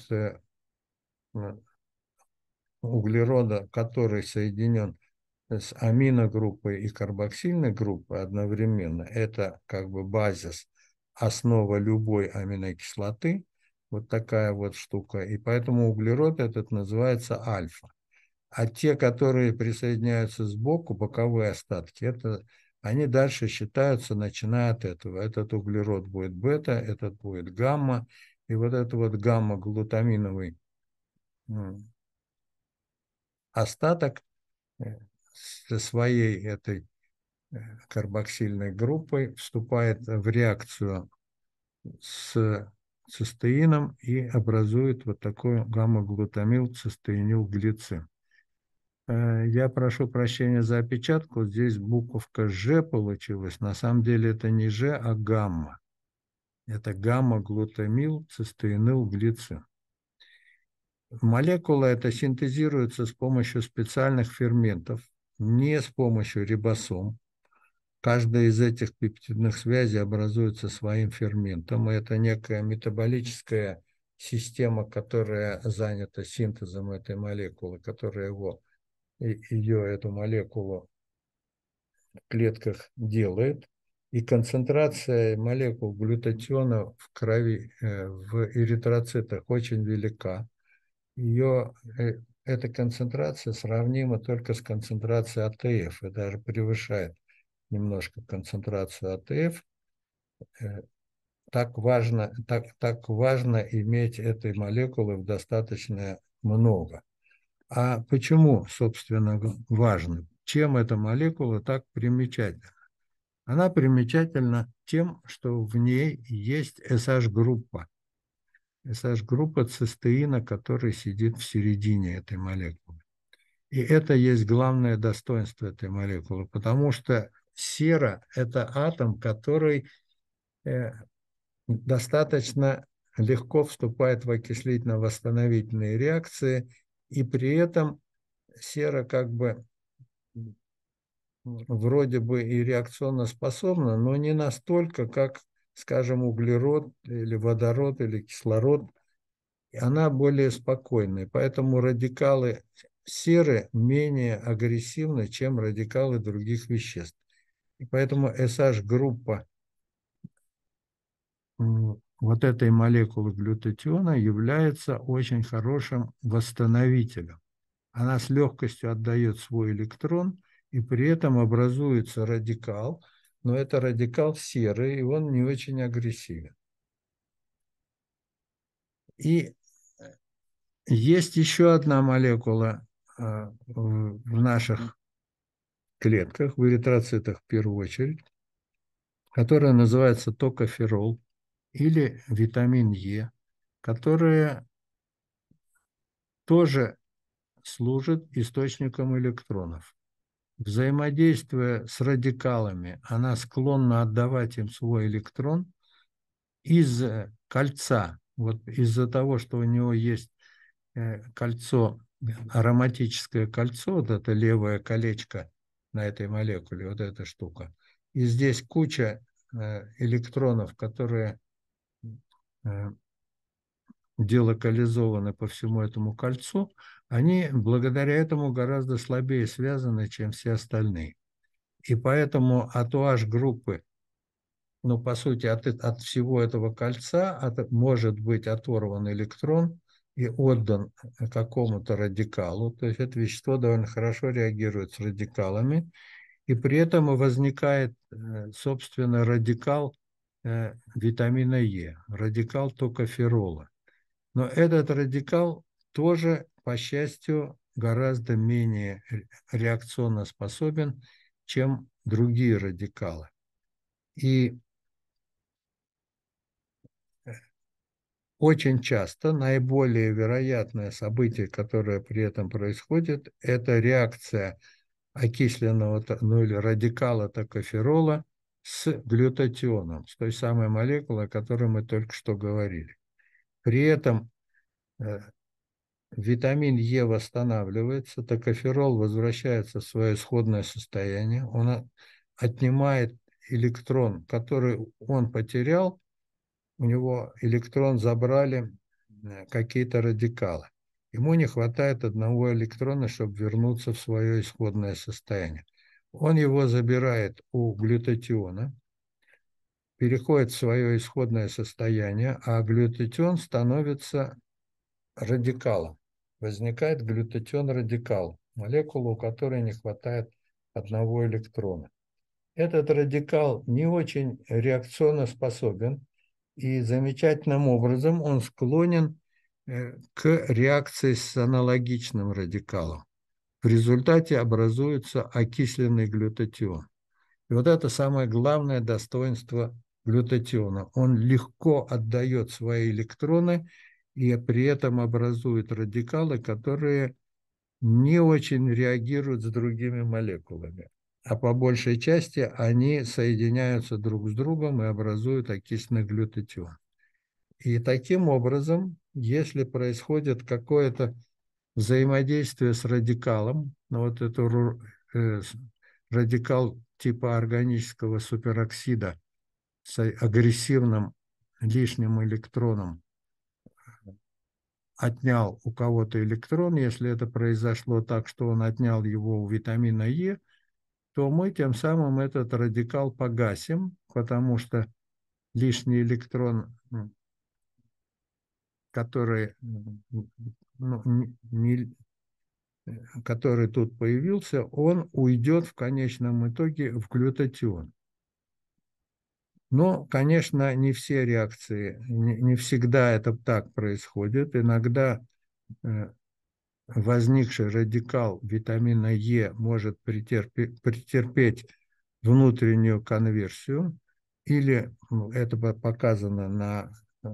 углерода, который соединен с аминогруппой и карбоксильной группой одновременно, это как бы базис, основа любой аминокислоты, вот такая вот штука. И поэтому углерод этот называется альфа. А те, которые присоединяются сбоку, боковые остатки, это они дальше считаются, начиная от этого. Этот углерод будет бета, этот будет гамма, и вот этот вот гамма-глутаминовый остаток э, со своей этой э, карбоксильной группой вступает в реакцию с цистеином и образует вот такой гамма-глутамил цистеинил глицин. Э, я прошу прощения за опечатку. Здесь буковка «Ж» получилась. На самом деле это не «Ж», а «гамма». Это гамма-глутамил, цистеинил, глицин. Молекула эта синтезируется с помощью специальных ферментов, не с помощью рибосом. Каждая из этих пептидных связей образуется своим ферментом. И это некая метаболическая система, которая занята синтезом этой молекулы, которая его ее, эту молекулу, в клетках делает. И концентрация молекул глютатиона в крови, э, в эритроцитах очень велика. Ее э, эта концентрация сравнима только с концентрацией АТФ и даже превышает немножко концентрацию АТФ. Э, так важно, так, так важно иметь этой молекулы в достаточно много. А почему, собственно, важно? Чем эта молекула так примечательна? Она примечательна тем, что в ней есть SH-группа. SH-группа цистеина, который сидит в середине этой молекулы. И это есть главное достоинство этой молекулы, потому что сера – это атом, который э, достаточно легко вступает в окислительно-восстановительные реакции – и при этом сера как бы вроде бы и реакционно способна, но не настолько, как, скажем, углерод или водород или кислород. Она более спокойная, поэтому радикалы серы менее агрессивны, чем радикалы других веществ. И поэтому SH-группа вот этой молекулы глютатиона является очень хорошим восстановителем. Она с легкостью отдает свой электрон, и при этом образуется радикал, но это радикал серый, и он не очень агрессивен. И э, есть еще одна молекула э, в наших клетках, в эритроцитах в первую очередь, которая называется токоферол – или витамин Е, которые тоже служат источником электронов. Взаимодействуя с радикалами, она склонна отдавать им свой электрон из э, кольца. Вот из-за того, что у него есть э, кольцо, ароматическое кольцо, вот это левое колечко на этой молекуле, вот эта штука. И здесь куча э, электронов, которые Э, делокализованы по всему этому кольцу, они благодаря этому гораздо слабее связаны, чем все остальные. И поэтому от атуаж группы, ну, по сути, от, от всего этого кольца от, может быть оторван электрон и отдан какому-то радикалу. То есть это вещество довольно хорошо реагирует с радикалами. И при этом возникает, э, собственно, радикал Э, витамина Е, радикал токоферола. Но этот радикал тоже, по счастью, гораздо менее реакционно способен, чем другие радикалы. И э, очень часто наиболее вероятное событие, которое при этом происходит, это реакция окисленного ну или радикала токоферола с глютатионом, с той самой молекулой, о которой мы только что говорили. При этом э, витамин Е восстанавливается, токоферол возвращается в свое исходное состояние, он отнимает электрон, который он потерял, у него электрон забрали э, какие-то радикалы. Ему не хватает одного электрона, чтобы вернуться в свое исходное состояние. Он его забирает у глютатиона, переходит в свое исходное состояние, а глютатион становится радикалом. Возникает глютатион-радикал, молекула, у которой не хватает одного электрона. Этот радикал не очень реакционно способен, и замечательным образом он склонен э, к реакции с аналогичным радикалом. В результате образуется окисленный глютатион. И вот это самое главное достоинство глютатиона. Он легко отдает свои электроны и при этом образует радикалы, которые не очень реагируют с другими молекулами. А по большей части они соединяются друг с другом и образуют окисленный глютатион. И таким образом, если происходит какое-то взаимодействие с радикалом, ну, вот это э, радикал типа органического супероксида с агрессивным лишним электроном отнял у кого-то электрон, если это произошло так, что он отнял его у витамина Е, то мы тем самым этот радикал погасим, потому что лишний электрон, который ну, э, который тут появился, он уйдет в конечном итоге в глютатион. Но, конечно, не все реакции, не всегда это так происходит. Иногда э, возникший радикал витамина Е может претерпеть, претерпеть внутреннюю конверсию, или ну, это показано э,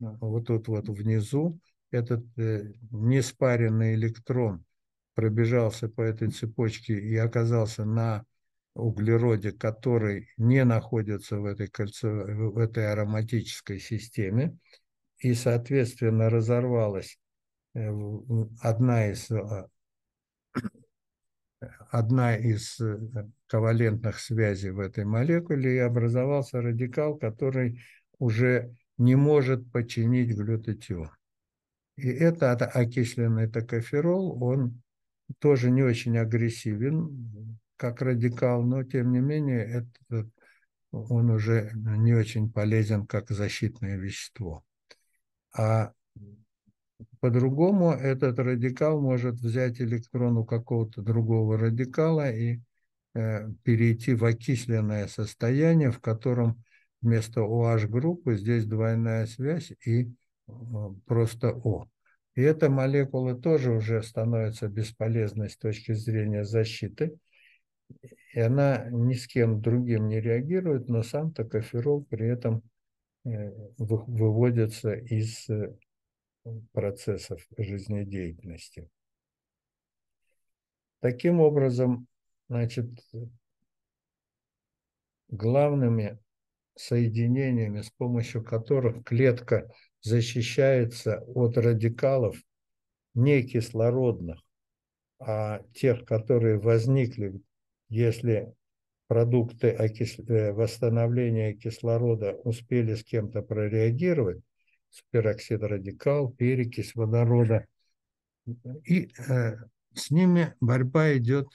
на вот тут вот внизу, этот э, неспаренный электрон пробежался по этой цепочке и оказался на углероде, который не находится в этой, кольце, в этой ароматической системе, и, соответственно, разорвалась э, одна из, а, одна из э, ковалентных связей в этой молекуле, и образовался радикал, который уже не может починить глютатион. И это окисленный токоферол, он тоже не очень агрессивен, как радикал, но тем не менее это, он уже не очень полезен как защитное вещество. А по-другому этот радикал может взять электрон у какого-то другого радикала и э, перейти в окисленное состояние, в котором вместо OH-группы здесь двойная связь и просто О. И эта молекула тоже уже становится бесполезной с точки зрения защиты. И она ни с кем другим не реагирует, но сам токоферол при этом э, выводится из э, процессов жизнедеятельности. Таким образом, значит, главными соединениями, с помощью которых клетка – защищается от радикалов не кислородных, а тех, которые возникли, если продукты э, восстановления кислорода успели с кем-то прореагировать, спироксид радикал, перекись водорода. И э, с ними борьба идет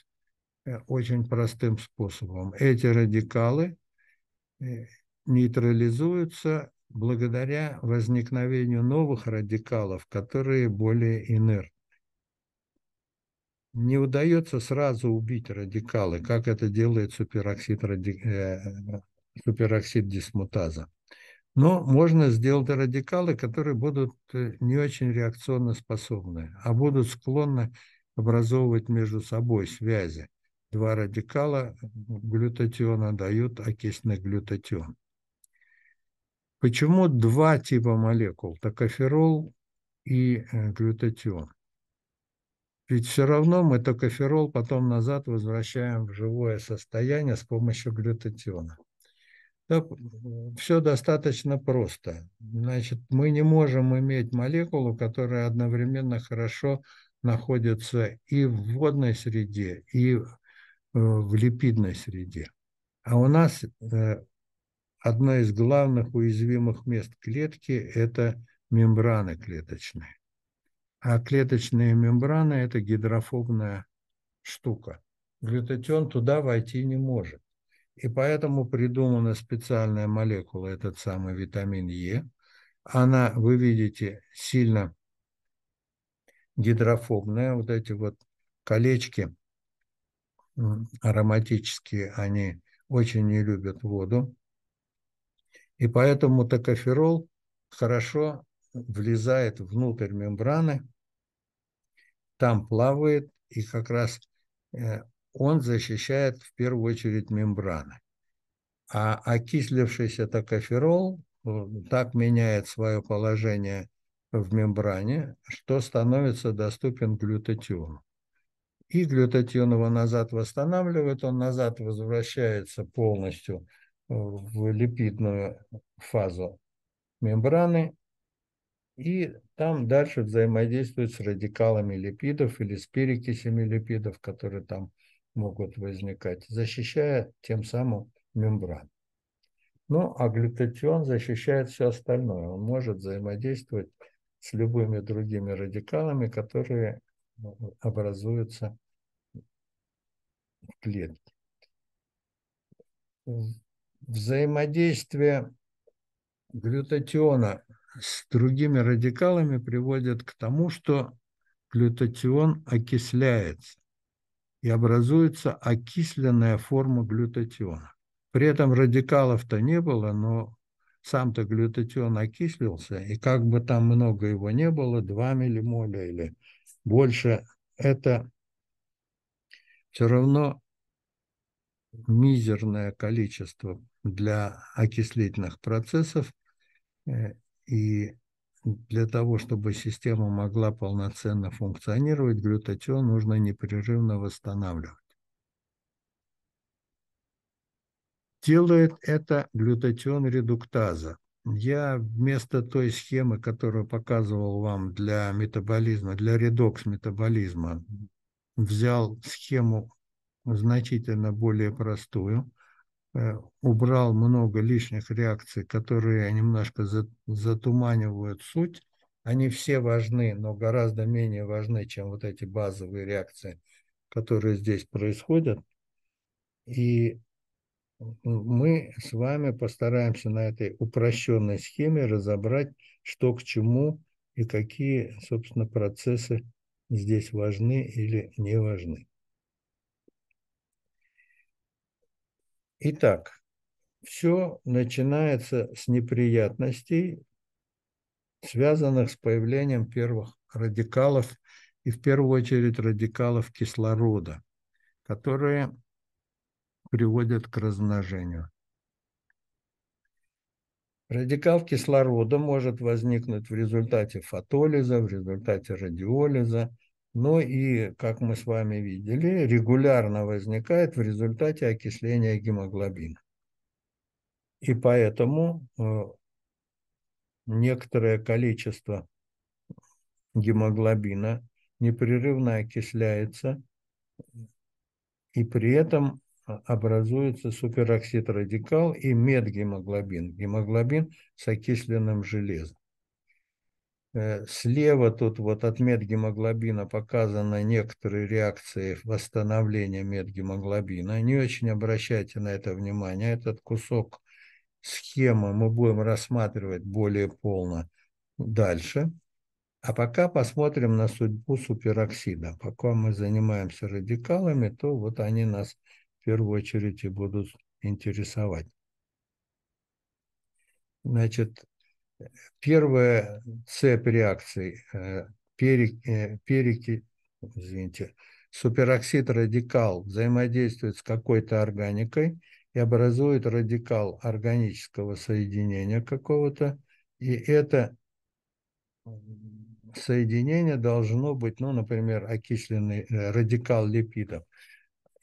э, очень простым способом. Эти радикалы э, нейтрализуются благодаря возникновению новых радикалов, которые более инертны. Не удается сразу убить радикалы, как это делает супероксид, ради... э, супероксид дисмутаза. Но можно сделать радикалы, которые будут э, не очень реакционно способны, а будут склонны образовывать между собой связи. Два радикала э, глютатиона дают окисный глютатион. Почему два типа молекул, токоферол и э, глютатион? Ведь все равно мы токоферол потом назад возвращаем в живое состояние с помощью глютатиона. Так, все достаточно просто. Значит, мы не можем иметь молекулу, которая одновременно хорошо находится и в водной среде, и э, в липидной среде. А у нас э, одно из главных уязвимых мест клетки – это мембраны клеточные. А клеточные мембраны – это гидрофобная штука. Глютатион туда войти не может. И поэтому придумана специальная молекула, этот самый витамин Е. Она, вы видите, сильно гидрофобная. Вот эти вот колечки ароматические, они очень не любят воду. И поэтому токоферол хорошо влезает внутрь мембраны, там плавает, и как раз э, он защищает в первую очередь мембраны. А окислившийся токоферол э, так меняет свое положение в мембране, что становится доступен глютатиону. И глютатион его назад восстанавливает, он назад возвращается полностью – в липидную фазу мембраны, и там дальше взаимодействует с радикалами липидов или с перекисями липидов, которые там могут возникать, защищая тем самым мембрану. Ну, а глютатион защищает все остальное. Он может взаимодействовать с любыми другими радикалами, которые ну, образуются в клетке взаимодействие глютатиона с другими радикалами приводит к тому, что глютатион окисляется и образуется окисленная форма глютатиона. При этом радикалов-то не было, но сам-то глютатион окислился, и как бы там много его не было, 2 миллимоля или больше, это все равно мизерное количество для окислительных процессов, э, и для того, чтобы система могла полноценно функционировать, глютатион нужно непрерывно восстанавливать. Делает это глютатион-редуктаза. Я вместо той схемы, которую показывал вам для метаболизма, для редокс метаболизма, взял схему значительно более простую, э, убрал много лишних реакций, которые немножко затуманивают суть. Они все важны, но гораздо менее важны, чем вот эти базовые реакции, которые здесь происходят. И мы с вами постараемся на этой упрощенной схеме разобрать, что к чему и какие, собственно, процессы здесь важны или не важны. Итак, все начинается с неприятностей, связанных с появлением первых радикалов, и в первую очередь радикалов кислорода, которые приводят к размножению. Радикал кислорода может возникнуть в результате фотолиза, в результате радиолиза, но ну и, как мы с вами видели, регулярно возникает в результате окисления гемоглобина. И поэтому э, некоторое количество гемоглобина непрерывно окисляется, и при этом образуется супероксид радикал и медгемоглобин, гемоглобин с окисленным железом. Э, слева тут вот от медгемоглобина показаны некоторые реакции восстановления медгемоглобина. Не очень обращайте на это внимание. Этот кусок схемы мы будем рассматривать более полно дальше. А пока посмотрим на судьбу супероксида. Пока мы занимаемся радикалами, то вот они нас в первую очередь и будут интересовать. Значит, Первая цепь реакций э, перек э, переки извините, супероксид радикал взаимодействует с какой-то органикой и образует радикал органического соединения какого-то, и это соединение должно быть, ну, например, окисленный э, радикал липидов.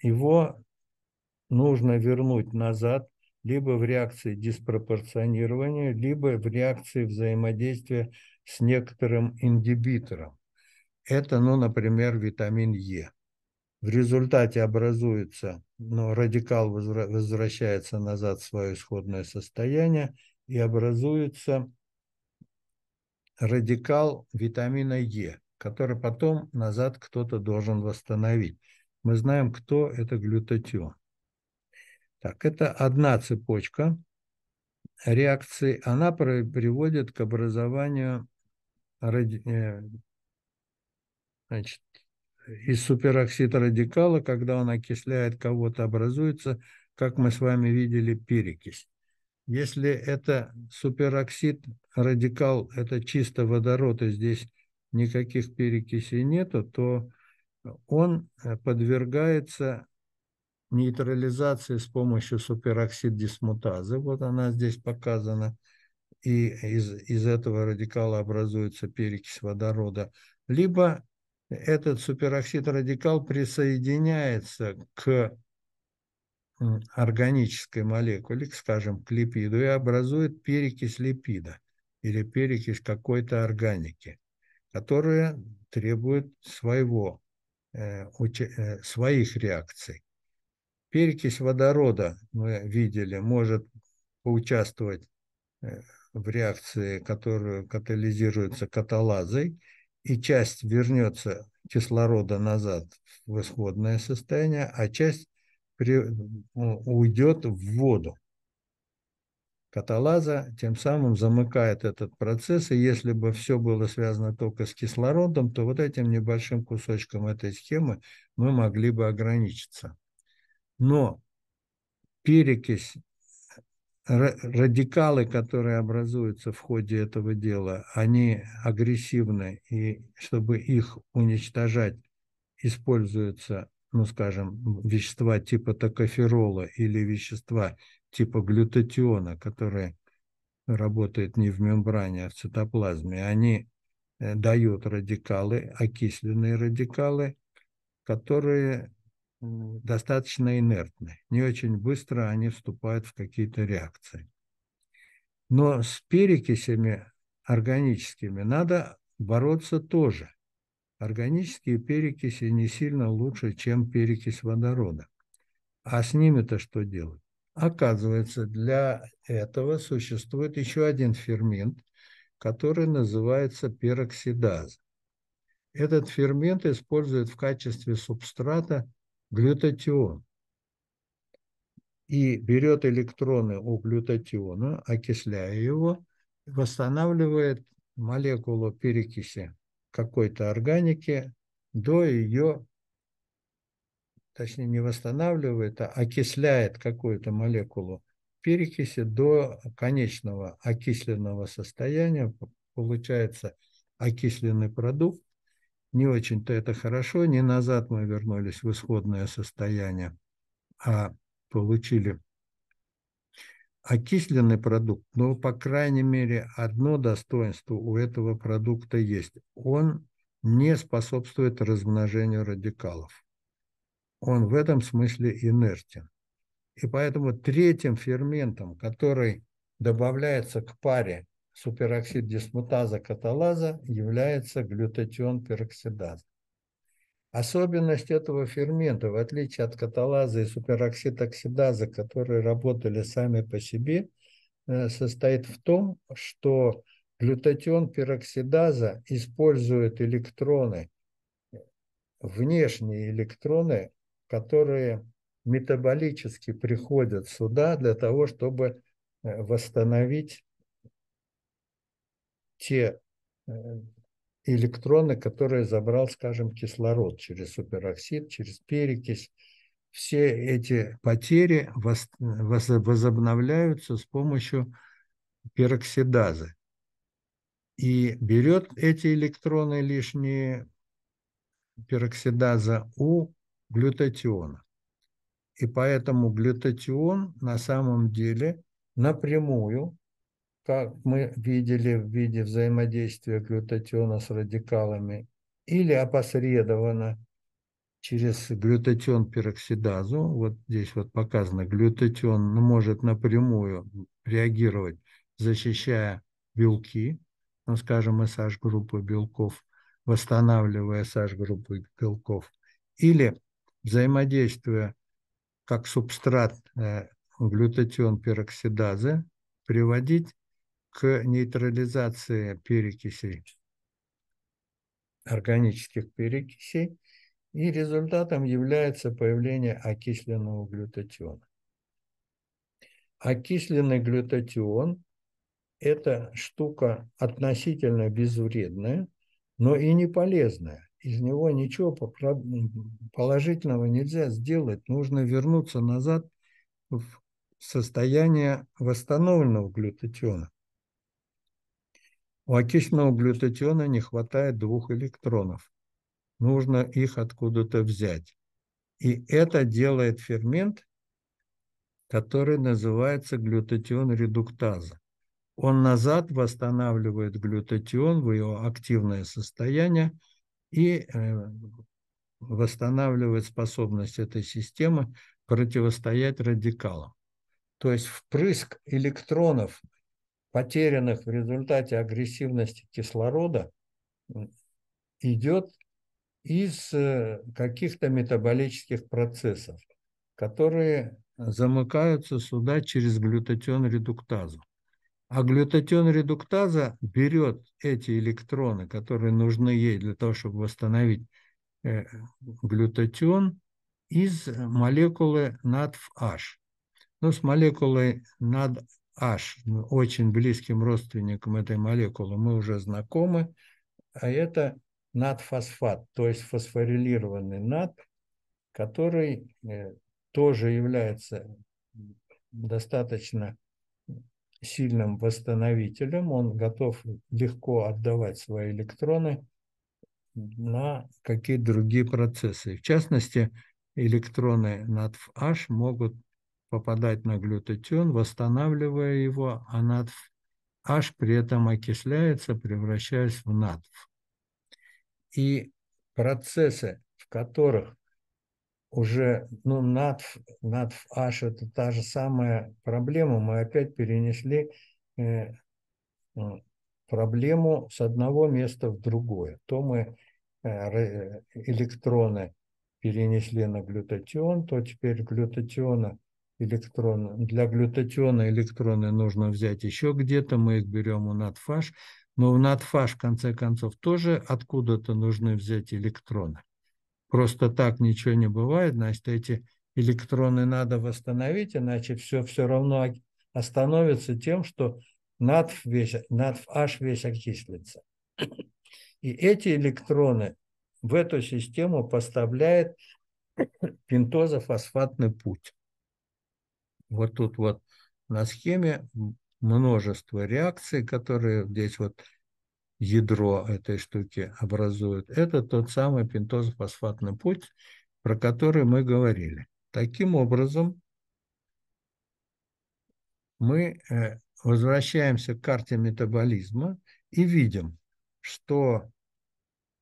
Его нужно вернуть назад либо в реакции диспропорционирования, либо в реакции взаимодействия с некоторым индибитором. Это, ну, например, витамин Е. В результате образуется, ну, радикал возвращается назад в свое исходное состояние и образуется радикал витамина Е, который потом назад кто-то должен восстановить. Мы знаем, кто это глютатион. Так, это одна цепочка реакции. Она приводит к образованию э, значит, из супероксид радикала, когда он окисляет кого-то, образуется, как мы с вами видели, перекись. Если это супероксид, радикал, это чисто водород, и здесь никаких перекисей нету, то он э, подвергается нейтрализации с помощью супероксид дисмутазы. Вот она здесь показана. И из, из этого радикала образуется перекись водорода. Либо этот супероксид радикал присоединяется к органической молекуле, скажем, к липиду, и образует перекись липида или перекись какой-то органики, которая требует своего, э, э, своих реакций. Перекись водорода, мы видели, может поучаствовать э, в реакции, которую катализируется каталазой, и часть вернется кислорода назад в исходное состояние, а часть при, уйдет в воду. Каталаза тем самым замыкает этот процесс, и если бы все было связано только с кислородом, то вот этим небольшим кусочком этой схемы мы могли бы ограничиться. Но перекись, радикалы, которые образуются в ходе этого дела, они агрессивны, и чтобы их уничтожать, используются, ну, скажем, вещества типа токоферола или вещества типа глютатиона, которые работают не в мембране, а в цитоплазме. Они э, дают радикалы, окисленные радикалы, которые достаточно инертны. Не очень быстро они вступают в какие-то реакции. Но с перекисями органическими надо бороться тоже. Органические перекиси не сильно лучше, чем перекись водорода. А с ними-то что делать? Оказывается, для этого существует еще один фермент, который называется пероксидаза. Этот фермент использует в качестве субстрата глютатион и берет электроны у глютатиона, окисляя его, восстанавливает молекулу перекиси какой-то органики до ее, точнее не восстанавливает, а окисляет какую-то молекулу перекиси до конечного окисленного состояния, получается окисленный продукт, не очень-то это хорошо, не назад мы вернулись в исходное состояние, а получили окисленный продукт, но, ну, по крайней мере, одно достоинство у этого продукта есть. Он не способствует размножению радикалов. Он в этом смысле инертен. И поэтому третьим ферментом, который добавляется к паре супероксид дисмутаза каталаза является глютатион пероксидаза. Особенность этого фермента, в отличие от каталаза и супероксид оксидаза, которые работали сами по себе, э, состоит в том, что глютатион пероксидаза использует электроны, внешние электроны, которые метаболически приходят сюда для того, чтобы э, восстановить те э, электроны, которые забрал, скажем, кислород через супероксид, через перекись. Все эти потери возобновляются с помощью пероксидазы. И берет эти электроны лишние пероксидаза у глютатиона. И поэтому глютатион на самом деле напрямую как мы видели в виде взаимодействия глютатиона с радикалами, или опосредованно через глютатион пероксидазу, вот здесь вот показано, глютатион ну, может напрямую реагировать, защищая белки, ну, скажем, SH-группы белков, восстанавливая SH-группы белков, или взаимодействуя как субстрат э, глютатион пероксидазы, приводить к нейтрализации перекисей, органических перекисей, и результатом является появление окисленного глютатиона. Окисленный глютатион – это штука относительно безвредная, но и не полезная. Из него ничего положительного нельзя сделать. Нужно вернуться назад в состояние восстановленного глютатиона. У окисного глютатиона не хватает двух электронов. Нужно их откуда-то взять. И это делает фермент, который называется глютатион-редуктаза. Он назад восстанавливает глютатион в его активное состояние и э, восстанавливает способность этой системы противостоять радикалам. То есть впрыск электронов потерянных в результате агрессивности кислорода идет из э, каких-то метаболических процессов, которые замыкаются сюда через глютатион-редуктазу. А глютатион-редуктаза берет эти электроны, которые нужны ей для того, чтобы восстановить э, глютатион, из молекулы NADFH. Но ну, с молекулой NADFH H, очень близким родственником этой молекулы, мы уже знакомы, а это надфосфат, то есть фосфорилированный над, который э, тоже является достаточно сильным восстановителем, он готов легко отдавать свои электроны на какие-то другие процессы. В частности, электроны над H могут попадать на глютатион, восстанавливая его, а НАТФ H при этом окисляется, превращаясь в НАТФ. И процессы, в которых уже, ну, НАТФ, НАТФ H – это та же самая проблема, мы опять перенесли э, ну, проблему с одного места в другое. То мы э, электроны перенесли на глютатион, то теперь глютатиона – электроны Для глютатиона электроны нужно взять еще где-то, мы их берем у надфаж, но в надфаж, в конце концов, тоже откуда-то нужно взять электроны. Просто так ничего не бывает, значит, эти электроны надо восстановить, иначе все все равно остановится тем, что надф весь, надф аж весь окислится. И эти электроны в эту систему поставляет пентозофосфатный путь вот тут вот на схеме множество реакций, которые здесь вот ядро этой штуки образуют. Это тот самый пентозофосфатный путь, про который мы говорили. Таким образом, мы э, возвращаемся к карте метаболизма и видим, что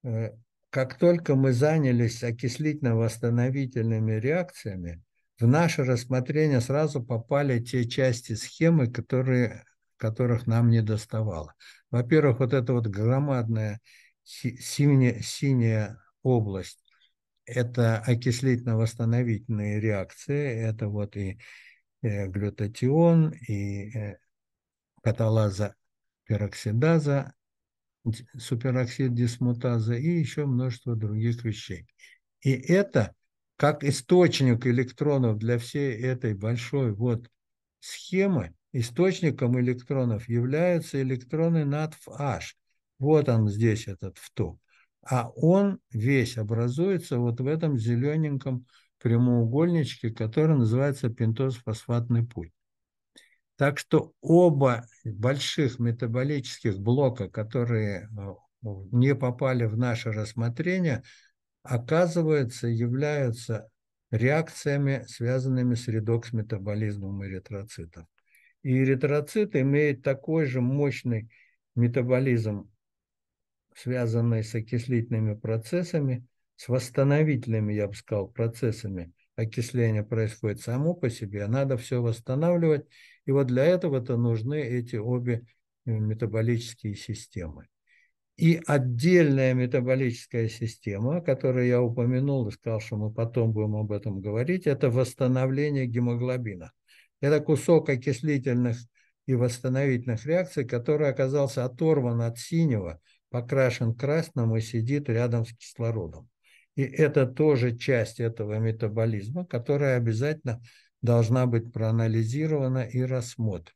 э, как только мы занялись окислительно-восстановительными реакциями, в наше рассмотрение сразу попали те части схемы, которые, которых нам не доставало. Во-первых, вот эта вот громадная синяя, синяя область – это окислительно-восстановительные реакции, это вот и э, глютатион, и э, каталаза пероксидаза, супероксид дисмутаза и еще множество других вещей. И это как источник электронов для всей этой большой вот схемы, источником электронов являются электроны над Вот он здесь, этот вток. А он весь образуется вот в этом зелененьком прямоугольничке, который называется пентоз путь. Так что оба больших метаболических блока, которые э, не попали в наше рассмотрение, оказывается, являются реакциями, связанными с редокс метаболизмом эритроцитов. И эритроцит имеет такой же мощный метаболизм, связанный с окислительными процессами, с восстановительными, я бы сказал, процессами. Окисление происходит само по себе, а надо все восстанавливать. И вот для этого-то нужны эти обе э, метаболические системы и отдельная метаболическая система, которую я упомянул и сказал, что мы потом будем об этом говорить, это восстановление гемоглобина. Это кусок окислительных и восстановительных реакций, который оказался оторван от синего, покрашен красным и сидит рядом с кислородом. И это тоже часть этого метаболизма, которая обязательно должна быть проанализирована и рассмотрена.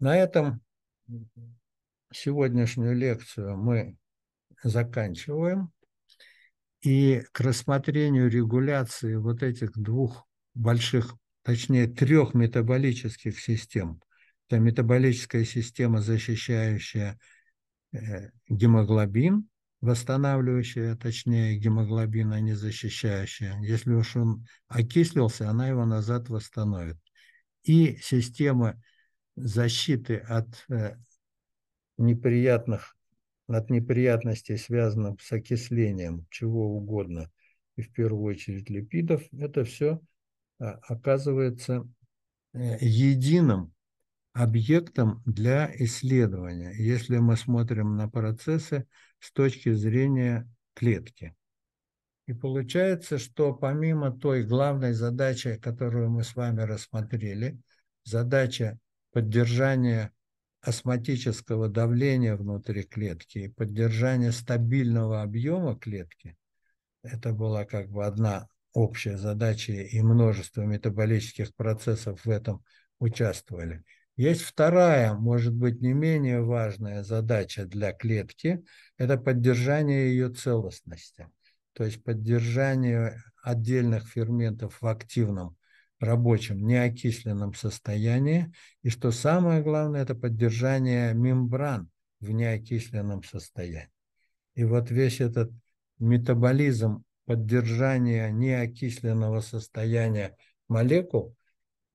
На этом сегодняшнюю лекцию мы заканчиваем. И к рассмотрению регуляции вот этих двух больших, точнее трех метаболических систем. Это метаболическая система, защищающая э, гемоглобин, восстанавливающая, точнее, гемоглобина, не защищающая. Если уж он окислился, она его назад восстановит. И система защиты от э, неприятных, от неприятностей, связанных с окислением чего угодно, и в первую очередь липидов, это все а, оказывается э, единым объектом для исследования, если мы смотрим на процессы с точки зрения клетки. И получается, что помимо той главной задачи, которую мы с вами рассмотрели, задача поддержания осмотического давления внутри клетки и поддержания стабильного объема клетки, это была как бы одна общая задача и множество метаболических процессов в этом участвовали. Есть вторая, может быть, не менее важная задача для клетки – это поддержание ее целостности, то есть поддержание отдельных ферментов в активном рабочем, неокисленном состоянии. И что самое главное, это поддержание мембран в неокисленном состоянии. И вот весь этот метаболизм поддержания неокисленного состояния молекул,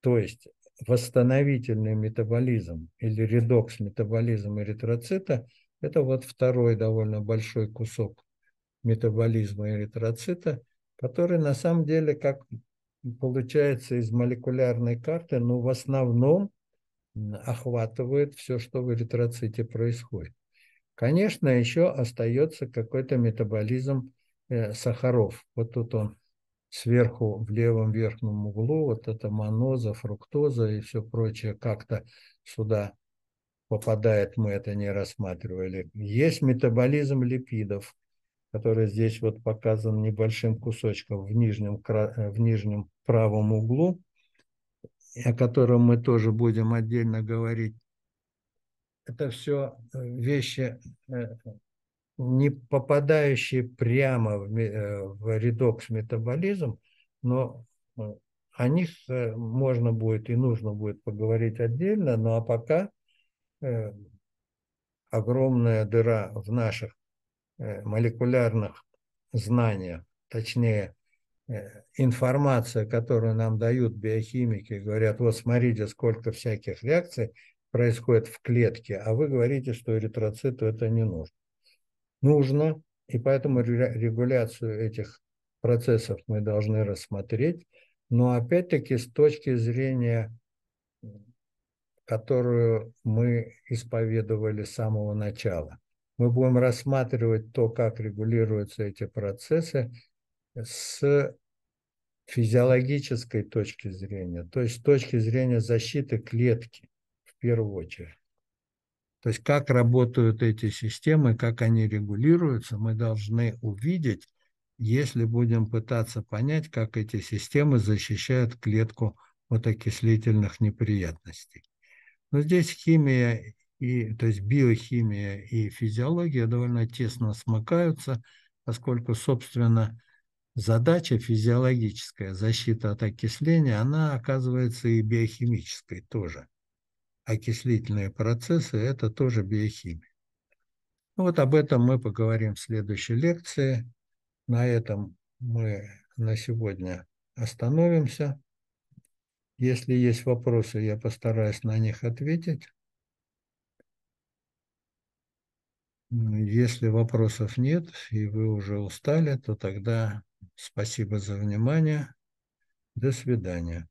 то есть восстановительный метаболизм или редокс метаболизм эритроцита, это вот второй довольно большой кусок метаболизма эритроцита, который на самом деле, как получается, из молекулярной карты, но в основном охватывает все, что в эритроците происходит. Конечно, еще остается какой-то метаболизм э, сахаров. Вот тут он сверху в левом верхнем углу, вот это маноза, фруктоза и все прочее как-то сюда попадает, мы это не рассматривали. Есть метаболизм липидов который здесь вот показан небольшим кусочком в нижнем, э, в нижнем правом углу, о котором мы тоже будем отдельно говорить. Это все э, вещи, э, не попадающие прямо в, в редокс метаболизм, но о них можно будет и нужно будет поговорить отдельно, ну а пока огромная дыра в наших Э, молекулярных знаниях, точнее, э, информация, которую нам дают биохимики, говорят, вот смотрите, сколько всяких реакций происходит в клетке, а вы говорите, что эритроциту это не нужно. Нужно, и поэтому регуляцию этих процессов мы должны рассмотреть, но опять-таки с точки зрения, которую мы исповедовали с самого начала мы будем рассматривать то, как регулируются эти процессы с физиологической точки зрения, то есть с точки зрения защиты клетки в первую очередь. То есть как работают эти системы, как они регулируются, мы должны увидеть, если будем пытаться понять, как эти системы защищают клетку от окислительных неприятностей. Но здесь химия и, то есть биохимия и физиология довольно тесно смыкаются, поскольку, собственно, задача физиологическая, защита от окисления, она оказывается и биохимической тоже. Окислительные процессы – это тоже биохимия. Ну вот об этом мы поговорим в следующей лекции. На этом мы на сегодня остановимся. Если есть вопросы, я постараюсь на них ответить. Если вопросов нет, и вы уже устали, то тогда спасибо за внимание. До свидания.